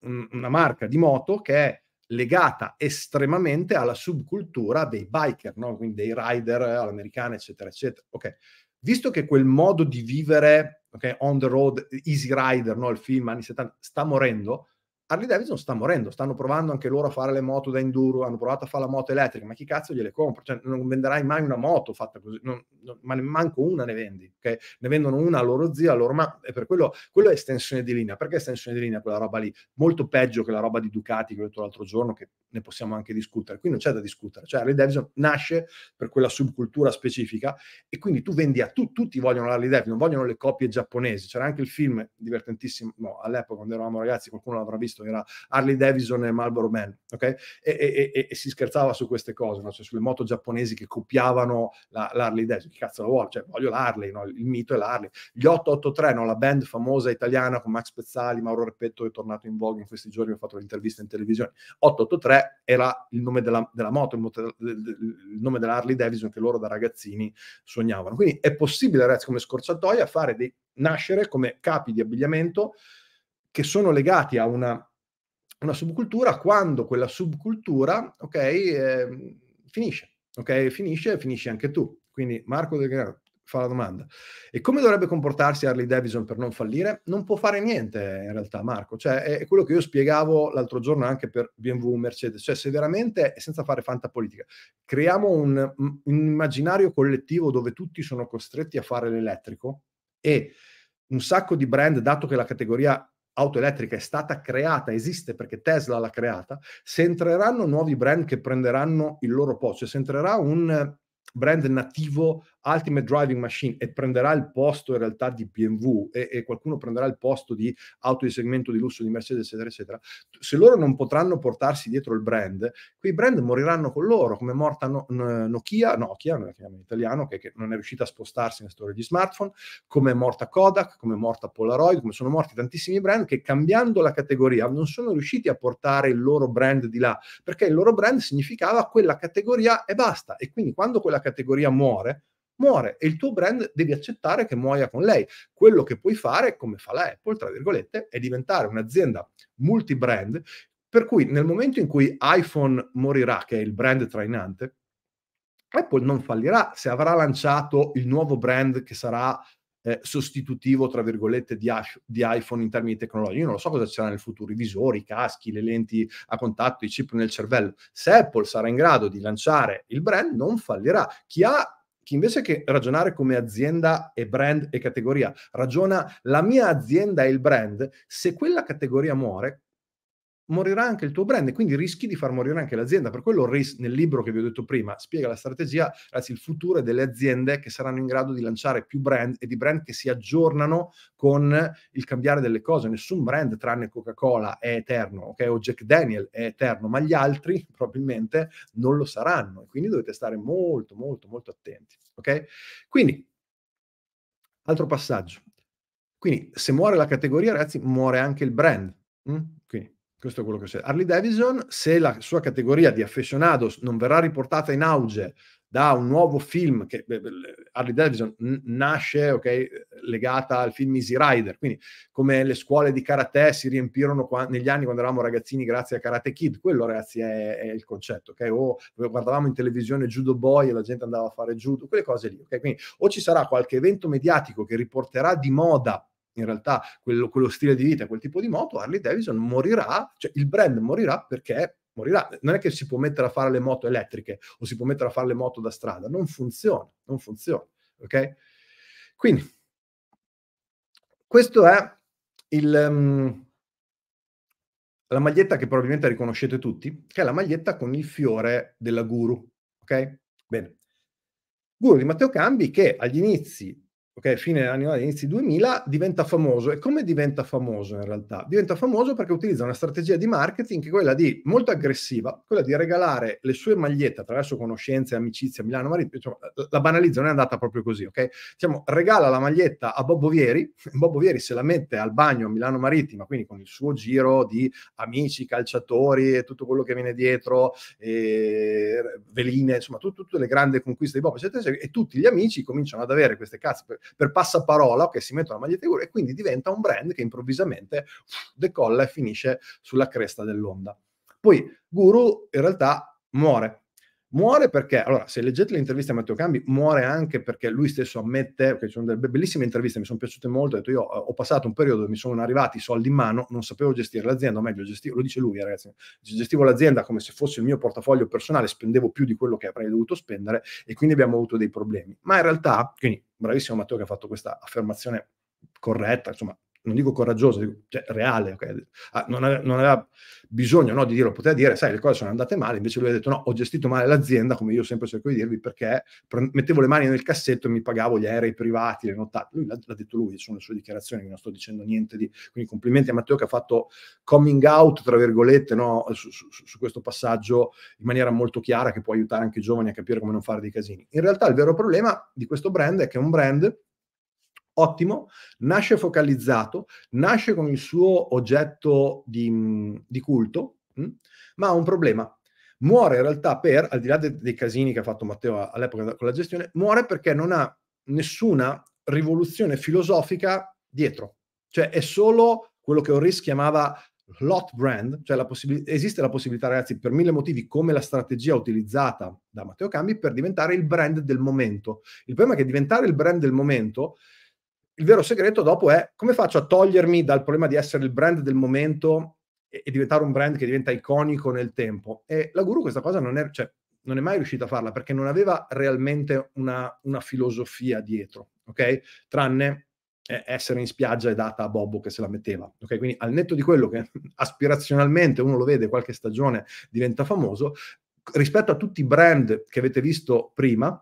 una marca di moto che è legata estremamente alla subcultura dei biker, no? quindi dei rider all'americana, eccetera, eccetera. Ok, visto che quel modo di vivere, okay, on the road, easy rider, no? il film anni 70, sta morendo, Harley Davidson sta morendo, stanno provando anche loro a fare le moto da enduro, hanno provato a fare la moto elettrica, ma chi cazzo gliele compra? Cioè, non venderai mai una moto fatta così, non, non, ma manco una ne vendi, okay? ne vendono una a loro zia, a loro ma è per quello, quello è estensione di linea, perché estensione di linea quella roba lì? Molto peggio che la roba di Ducati che ho detto l'altro giorno, che ne possiamo anche discutere, qui non c'è da discutere, cioè Harley Davidson nasce per quella subcultura specifica e quindi tu vendi a tu, tutti vogliono l'Harley Davidson, vogliono le coppie giapponesi, c'era anche il film divertentissimo, no, all'epoca quando eravamo ragazzi qualcuno l'avrà visto, visto, era Harley Davidson e Marlboro Man, ok? E, e, e, e si scherzava su queste cose, no? cioè, sulle moto giapponesi che copiavano la, l'Harley Davidson, che cazzo la vuole? Cioè, voglio l'Harley, no? il mito è l'Harley. Gli 883, no? la band famosa italiana con Max Pezzali, Mauro Repetto è tornato in vogue in questi giorni, ho fatto l'intervista in televisione, 883 era il nome della, della moto, il, moto, il nome della Davidson che loro da ragazzini sognavano. Quindi è possibile, ragazzi, come scorciatoia fare dei nascere come capi di abbigliamento che sono legati a una, una subcultura quando quella subcultura okay, eh, finisce. Okay? Finisce, finisci anche tu. Quindi Marco Del Grano fa la domanda. E come dovrebbe comportarsi Harley Davidson per non fallire? Non può fare niente in realtà Marco, cioè è quello che io spiegavo l'altro giorno anche per BMW Mercedes, cioè se veramente, senza fare fantapolitica, creiamo un, un immaginario collettivo dove tutti sono costretti a fare l'elettrico e un sacco di brand, dato che la categoria auto elettrica è stata creata, esiste perché Tesla l'ha creata, se entreranno nuovi brand che prenderanno il loro posto, cioè se entrerà un brand nativo Ultimate Driving Machine e prenderà il posto in realtà di BMW e, e qualcuno prenderà il posto di auto di segmento di lusso di Mercedes, eccetera, eccetera, se loro non potranno portarsi dietro il brand, quei brand moriranno con loro, come è morta no, no, Nokia, Nokia, Nokia in italiano, che, che, non è riuscita a spostarsi nella storia di smartphone, come è morta Kodak, come è morta Polaroid, come sono morti tantissimi brand che cambiando la categoria non sono riusciti a portare il loro brand di là, perché il loro brand significava quella categoria e basta. E quindi quando quella categoria muore, muore e il tuo brand devi accettare che muoia con lei. Quello che puoi fare, come fa la Apple, tra virgolette, è diventare un'azienda multi-brand, per cui nel momento in cui iPhone morirà, che è il brand trainante, Apple non fallirà se avrà lanciato il nuovo brand che sarà eh, sostitutivo, tra virgolette, di, di, iPhone in termini tecnologici. Io non lo so cosa ci sarà nel futuro, i visori, i caschi, le lenti a contatto, i chip nel cervello. Se Apple sarà in grado di lanciare il brand, non fallirà. Chi ha chi invece che ragionare come azienda e brand e categoria, ragiona la mia azienda e il brand, se quella categoria muore, morirà anche il tuo brand e quindi rischi di far morire anche l'azienda. Per quello Riz nel libro che vi ho detto prima spiega la strategia, ragazzi, il futuro è delle aziende che saranno in grado di lanciare più brand e di brand che si aggiornano con il cambiare delle cose. Nessun brand tranne Coca-Cola è eterno, ok? O Jack Daniel è eterno, ma gli altri probabilmente non lo saranno e quindi dovete stare molto molto molto attenti, ok? Quindi altro passaggio. Quindi se muore la categoria, ragazzi, muore anche il brand. Mm? Quindi questo è quello che c'è. Harley Davidson, se la sua categoria di affezionados non verrà riportata in auge da un nuovo film che Harley Davidson nasce okay, legata al film Easy Rider, quindi come le scuole di karate si riempirono qua, negli anni quando eravamo ragazzini grazie a Karate Kid, quello ragazzi è, è il concetto, okay? o guardavamo in televisione Judo Boy e la gente andava a fare judo, quelle cose lì, okay? quindi o ci sarà qualche evento mediatico che riporterà di moda in realtà quello, quello stile di vita, quel tipo di moto, Harley Davidson morirà, cioè il brand morirà perché morirà. Non è che si può mettere a fare le moto elettriche o si può mettere a fare le moto da strada, non funziona, non funziona, ok? Quindi, questo è il... Um, la maglietta che probabilmente riconoscete tutti, che è la maglietta con il fiore della guru, ok? Bene. Guru di Matteo Cambi che agli inizi ok, fine anni 90, inizi 2000, diventa famoso. E come diventa famoso in realtà? Diventa famoso perché utilizza una strategia di marketing che è quella di, molto aggressiva, quella di regalare le sue magliette attraverso conoscenze, amicizie, Milano Marito, diciamo, la banalizza, non è andata proprio così, ok? Diciamo, regala la maglietta a Bobo Vieri, Bobo Vieri se la mette al bagno a Milano Marittima, quindi con il suo giro di amici, calciatori e tutto quello che viene dietro, veline, insomma, tut- tutte le grandi conquiste di Bobo, eccetera, eccetera, e tutti gli amici cominciano ad avere queste cazzo per passaparola che si mettono la maglietta di Guru e quindi diventa un brand che improvvisamente decolla e finisce sulla cresta dell'onda. Poi Guru in realtà muore Muore perché, allora, se leggete le interviste a Matteo Cambi, muore anche perché lui stesso ammette, che ci sono delle bellissime interviste, mi sono piaciute molto, ha detto io ho passato un periodo dove mi sono arrivati i soldi in mano, non sapevo gestire l'azienda, o meglio, gestivo, lo dice lui, ragazzi, gestivo l'azienda come se fosse il mio portafoglio personale, spendevo più di quello che avrei dovuto spendere e quindi abbiamo avuto dei problemi. Ma in realtà, quindi bravissimo Matteo che ha fatto questa affermazione corretta, insomma, non dico coraggiosa, cioè reale, okay? ah, non, aveva, non, aveva, bisogno no, di dirlo, poteva dire, sai, le cose sono andate male, invece lui ha detto, no, ho gestito male l'azienda, come io sempre cerco di dirvi, perché mettevo le mani nel cassetto e mi pagavo gli aerei privati, le nottate. Lui l'ha, l'ha detto lui, sono le sue dichiarazioni, non sto dicendo niente di... Quindi complimenti a Matteo che ha fatto coming out, tra virgolette, no, su, su, su questo passaggio in maniera molto chiara, che può aiutare anche i giovani a capire come non fare dei casini. In realtà il vero problema di questo brand è che è un brand ottimo, nasce focalizzato, nasce con il suo oggetto di, mm, di culto, mh? Mm, ma ha un problema. Muore in realtà per, al di là de- dei casini che ha fatto Matteo all'epoca con la gestione, muore perché non ha nessuna rivoluzione filosofica dietro. Cioè è solo quello che Orris chiamava lot brand, cioè la possib- esiste la possibilità, ragazzi, per mille motivi, come la strategia utilizzata da Matteo Cambi per diventare il brand del momento. Il problema è che diventare il brand del momento il vero segreto dopo è come faccio a togliermi dal problema di essere il brand del momento e, e diventare un brand che diventa iconico nel tempo. E la Guru questa cosa non è, cioè, non è mai riuscita a farla perché non aveva realmente una, una filosofia dietro, ok? Tranne eh, essere in spiaggia e data a Bobbo che se la metteva, ok? Quindi al netto di quello che aspirazionalmente uno lo vede qualche stagione diventa famoso, rispetto a tutti i brand che avete visto prima,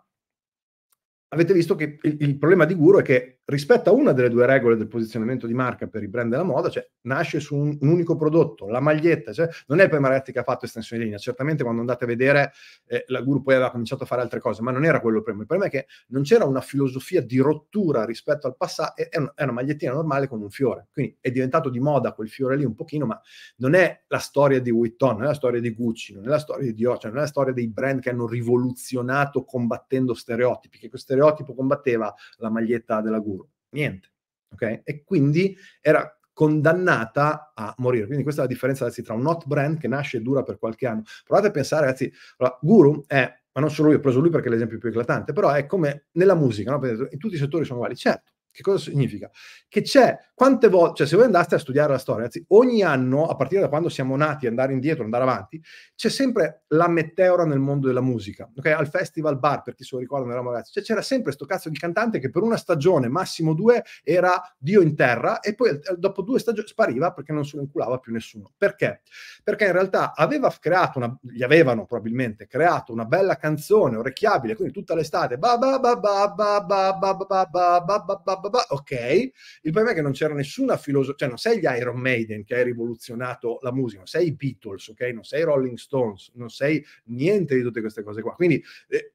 avete visto che il, il problema di Guru è che rispetta una delle due regole del posizionamento di marca per i brand della moda, cioè nasce su un, un unico prodotto, la maglietta, cioè non è poi Maretti che ha fatto estensione di linea, certamente quando andate a vedere eh, la Guru poi aveva cominciato a fare altre cose, ma non era quello il problema, il problema è che non c'era una filosofia di rottura rispetto al passato, è, è, una magliettina normale con un fiore, quindi è diventato di moda quel fiore lì un pochino, ma non è la storia di Vuitton, non è la storia di Gucci, non è la storia di Dior, cioè non è la storia dei brand che hanno rivoluzionato combattendo stereotipi, che stereotipo combatteva la maglietta della Guru niente. Okay? E quindi era condannata a morire. Quindi questa è la differenza ragazzi, tra un hot brand che nasce e dura per qualche anno. Provate a pensare, ragazzi, allora, Guru è, ma non solo lui, ho preso lui perché è l'esempio più eclatante, però è come nella musica, no? in tutti i settori sono uguali. Certo, che cosa significa? Che c'è, quante volte, cioè se voi andaste a studiare la storia, anzi, ogni anno, a partire da quando siamo nati, andare indietro, andare avanti, c'è sempre la meteora nel mondo della musica. Ok? Al Festival Bar, per chi se lo ricorda, eravamo ragazzi, cioè, c'era sempre questo cazzo di cantante che per una stagione, massimo due, era Dio in terra e poi dopo due stagioni spariva perché non se lo inculava più nessuno. Perché? Perché in realtà aveva creato, una, gli avevano probabilmente creato una bella canzone orecchiabile, quindi tutta l'estate, ba ba ba ba ba ba ba ba ba ba ba ba bah, ok. Il problema è che non c'era nessuna filosofia, cioè non sei gli Iron Maiden che hai rivoluzionato la musica, non sei i Beatles, ok? Non sei Rolling Stones, non sei niente di tutte queste cose qua. Quindi eh,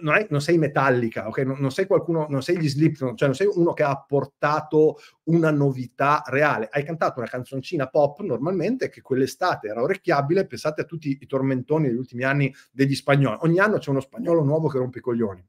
non, hai, non, sei metallica, ok? Non, non, sei qualcuno, non sei gli Slipknot, cioè non sei uno che ha portato una novità reale. Hai cantato una canzoncina pop normalmente che quell'estate era orecchiabile, pensate a tutti i tormentoni degli ultimi anni degli spagnoli. Ogni anno c'è uno spagnolo nuovo che rompe i coglioni.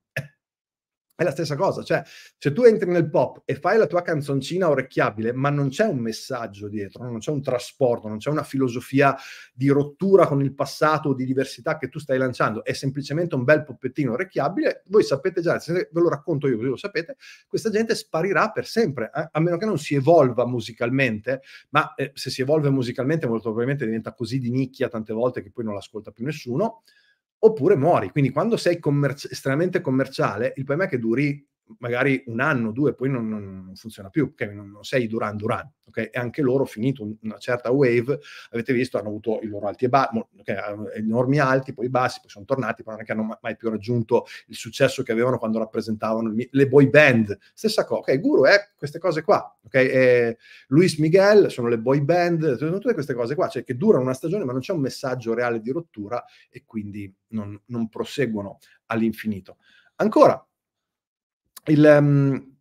È la stessa cosa, cioè se tu entri nel pop e fai la tua canzoncina orecchiabile, ma non c'è un messaggio dietro, non c'è un trasporto, non c'è una filosofia di rottura con il passato, o di diversità che tu stai lanciando, è semplicemente un bel poppettino orecchiabile, voi sapete già, se ve lo racconto io così lo sapete, questa gente sparirà per sempre, eh? a meno che non si evolva musicalmente, ma eh, se si evolve musicalmente molto probabilmente diventa così di nicchia tante volte che poi non l'ascolta più nessuno oppure muori. Quindi quando sei commer- estremamente commerciale, il problema è che duri magari un anno, due, poi non, non funziona più, perché non, non, sei Duran Duran, ok? E anche loro, finito una certa wave, avete visto, hanno avuto i loro alti e bassi, okay? Eh, enormi alti, poi bassi, poi sono tornati, però non è che hanno mai più raggiunto il successo che avevano quando rappresentavano le boy band. Stessa cosa, ok, Guru è eh, queste cose qua, ok? E Luis Miguel sono le boy band, sono tutte queste cose qua, cioè che durano una stagione ma non c'è un messaggio reale di rottura e quindi non, non proseguono all'infinito. Ancora, il, um,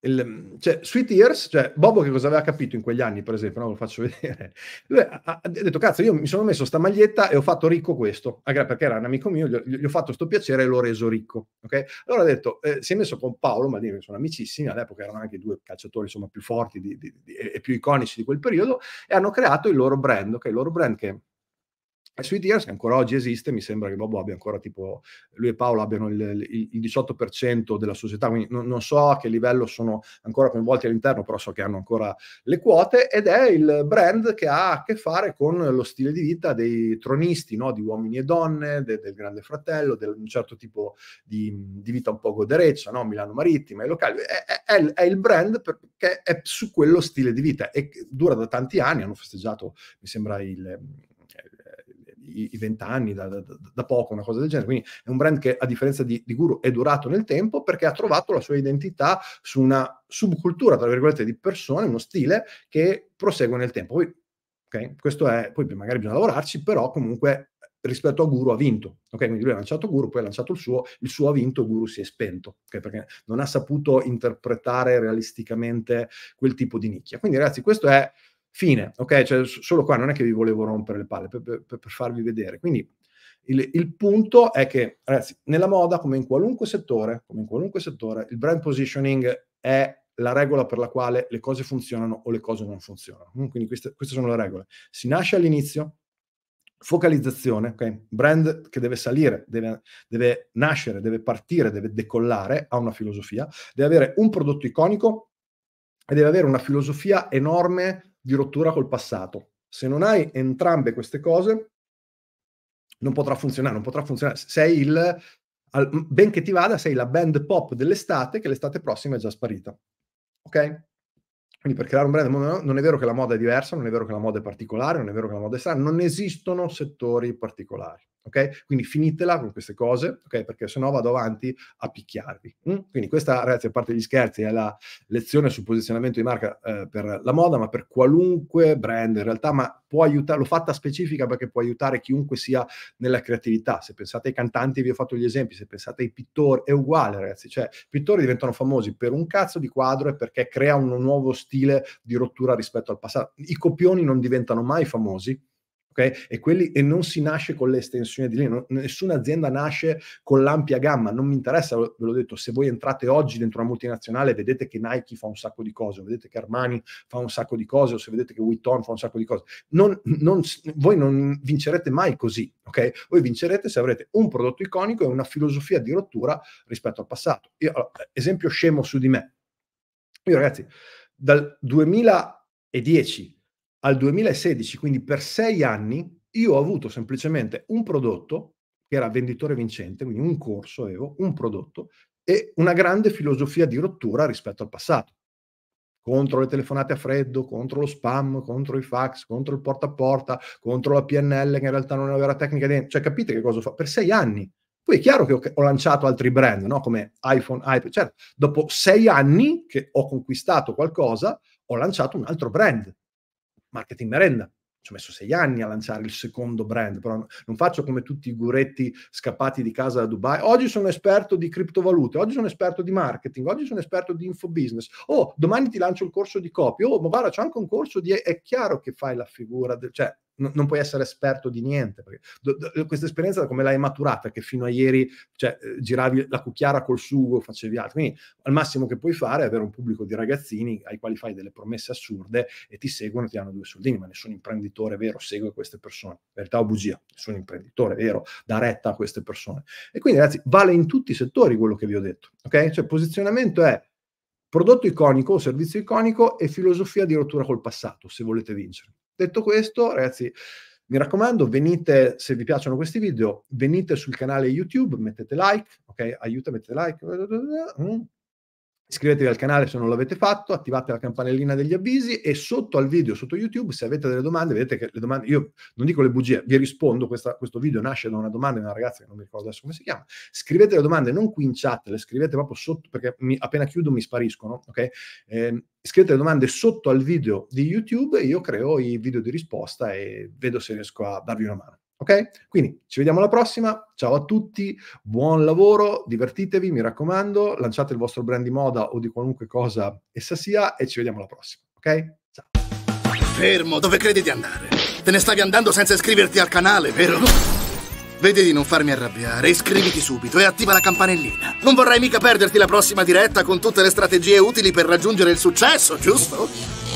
il, ehm, cioè, Sweet Years, cioè Bobo che cosa aveva capito in quegli anni, per esempio, no? lo faccio vedere. Lui ha, ha, detto, cazzo, io mi sono messo sta maglietta e ho fatto ricco questo, anche perché era un amico mio, gli, gli ho fatto sto piacere e l'ho reso ricco. ok? Allora ha detto, eh, si è messo con Paolo Maldini, che sono amicissimi, all'epoca erano anche due calciatori insomma, più forti di, di, di, e più iconici di quel periodo, e hanno creato il loro brand, okay? il loro brand che su Ideas, che ancora oggi esiste, mi sembra che Bobo abbia ancora tipo, lui e Paolo abbiano il, il, il 18% della società, quindi non, non, so a che livello sono ancora coinvolti all'interno, però so che hanno ancora le quote, ed è il brand che ha a che fare con lo stile di vita dei tronisti, no? di uomini e donne, de, del grande fratello, di un certo tipo di, di, vita un po' godereccia, no? Milano Marittima, i locali, è, è, è, il brand perché è su quello stile di vita e dura da tanti anni, hanno festeggiato, mi sembra, il i vent'anni, da, da, da, poco, una cosa del genere. Quindi è un brand che, a differenza di, di Guru, è durato nel tempo perché ha trovato la sua identità su una subcultura, tra virgolette, di persone, uno stile che prosegue nel tempo. Poi, okay, questo è, poi magari bisogna lavorarci, però comunque rispetto a Guru ha vinto. Okay? Quindi lui ha lanciato Guru, poi ha lanciato il suo, il suo ha vinto, Guru si è spento, okay? perché non ha saputo interpretare realisticamente quel tipo di nicchia. Quindi ragazzi, questo è Fine, ok? Cioè, solo qua non è che vi volevo rompere le palle per, per, per farvi vedere. Quindi il, il, punto è che, ragazzi, nella moda, come in qualunque settore, come in qualunque settore, il brand positioning è la regola per la quale le cose funzionano o le cose non funzionano. Mm, quindi queste, queste sono le regole. Si nasce all'inizio, focalizzazione, ok? Brand che deve salire, deve, deve nascere, deve partire, deve decollare, ha una filosofia, deve avere un prodotto iconico e deve avere una filosofia enorme di rottura col passato. Se non hai entrambe queste cose, non potrà funzionare, non potrà funzionare. Sei il, al, ben che ti vada, sei la band pop dell'estate che l'estate prossima è già sparita. Ok? Quindi per creare un brand non è vero che la moda è diversa, non è vero che la moda è particolare, non è vero che la moda è strana, non esistono settori particolari ok? Quindi finitela con queste cose, ok? Perché se no vado avanti a picchiarvi. Mm? Quindi questa, ragazzi, a parte gli scherzi, è la lezione sul posizionamento di marca eh, per la moda, ma per qualunque brand in realtà, ma può aiutare, l'ho fatta specifica perché può aiutare chiunque sia nella creatività. Se pensate ai cantanti, vi ho fatto gli esempi, se pensate ai pittori, è uguale, ragazzi. Cioè, i pittori diventano famosi per un cazzo di quadro e perché crea un nuovo stile di rottura rispetto al passato. I copioni non diventano mai famosi ok? E, quelli, e non si nasce con l'estensione di linea, non, nessuna azienda nasce con l'ampia gamma, non mi interessa, ve l'ho detto, se voi entrate oggi dentro una multinazionale vedete che Nike fa un sacco di cose, vedete che Armani fa un sacco di cose, o se vedete che Witton fa un sacco di cose, non, non, voi non vincerete mai così, ok? Voi vincerete se avrete un prodotto iconico e una filosofia di rottura rispetto al passato. Io, allora, esempio scemo su di me. Io ragazzi, dal 2010 al 2016, quindi per sei anni, io ho avuto semplicemente un prodotto, che era venditore vincente, quindi un corso avevo, un prodotto, e una grande filosofia di rottura rispetto al passato. Contro le telefonate a freddo, contro lo spam, contro i fax, contro il porta a porta, contro la PNL che in realtà non aveva tecnica Di... Cioè capite che cosa fa? Per sei anni. Poi è chiaro che ho, ho lanciato altri brand, no? come iPhone, iPad. Certo, cioè, dopo sei anni che ho conquistato qualcosa, ho lanciato un altro brand marketing merenda. Ci ho messo sei anni a lanciare il secondo brand, però non faccio come tutti i guretti scappati di casa da Dubai. Oggi sono esperto di criptovalute, oggi sono esperto di marketing, oggi sono esperto di infobusiness. Oh, domani ti lancio il corso di copy. Oh, ma guarda, c'è anche un corso di... È chiaro che fai la figura del... Cioè, n- non puoi essere esperto di niente. Do- do- questa esperienza come l'hai maturata? Che fino a ieri cioè, eh, giravi la cucchiara col sugo, facevi altro. Quindi al massimo che puoi fare è avere un pubblico di ragazzini ai quali fai delle promesse assurde e ti seguono e ti danno due soldini, ma nessun imprenditore vero segue queste persone. Verità o bugia, nessun imprenditore vero dà retta a queste persone. E quindi ragazzi, vale in tutti i settori quello che vi ho detto, ok? Cioè posizionamento è prodotto iconico, servizio iconico e filosofia di rottura col passato, se volete vincere. Detto questo, ragazzi, mi raccomando, venite, se vi piacciono questi video, venite sul canale YouTube, mettete like, ok? Aiuta, mettete like. Iscrivetevi al canale se non l'avete fatto, attivate la campanellina degli avvisi e sotto al video, sotto YouTube, se avete delle domande, vedete che le domande, io non dico le bugie, vi rispondo, questa, questo video nasce da una domanda di una ragazza che non mi ricordo adesso come si chiama, scrivete le domande non qui in chat, le scrivete proprio sotto, perché mi, appena chiudo mi spariscono, ok? Eh, scrivete le domande sotto al video di YouTube, io creo i video di risposta e vedo se riesco a darvi una mano. Ok? Quindi ci vediamo alla prossima. Ciao a tutti, buon lavoro, divertitevi, mi raccomando, lanciate il vostro brand di moda o di qualunque cosa essa sia e ci vediamo alla prossima. Ok? Ciao. Fermo, dove credi di andare? Te ne stavi andando senza iscriverti al canale, vero? Vedi di non farmi arrabbiare, iscriviti subito e attiva la campanellina. Non vorrai mica perderti la prossima diretta con tutte le strategie utili per raggiungere il successo, giusto?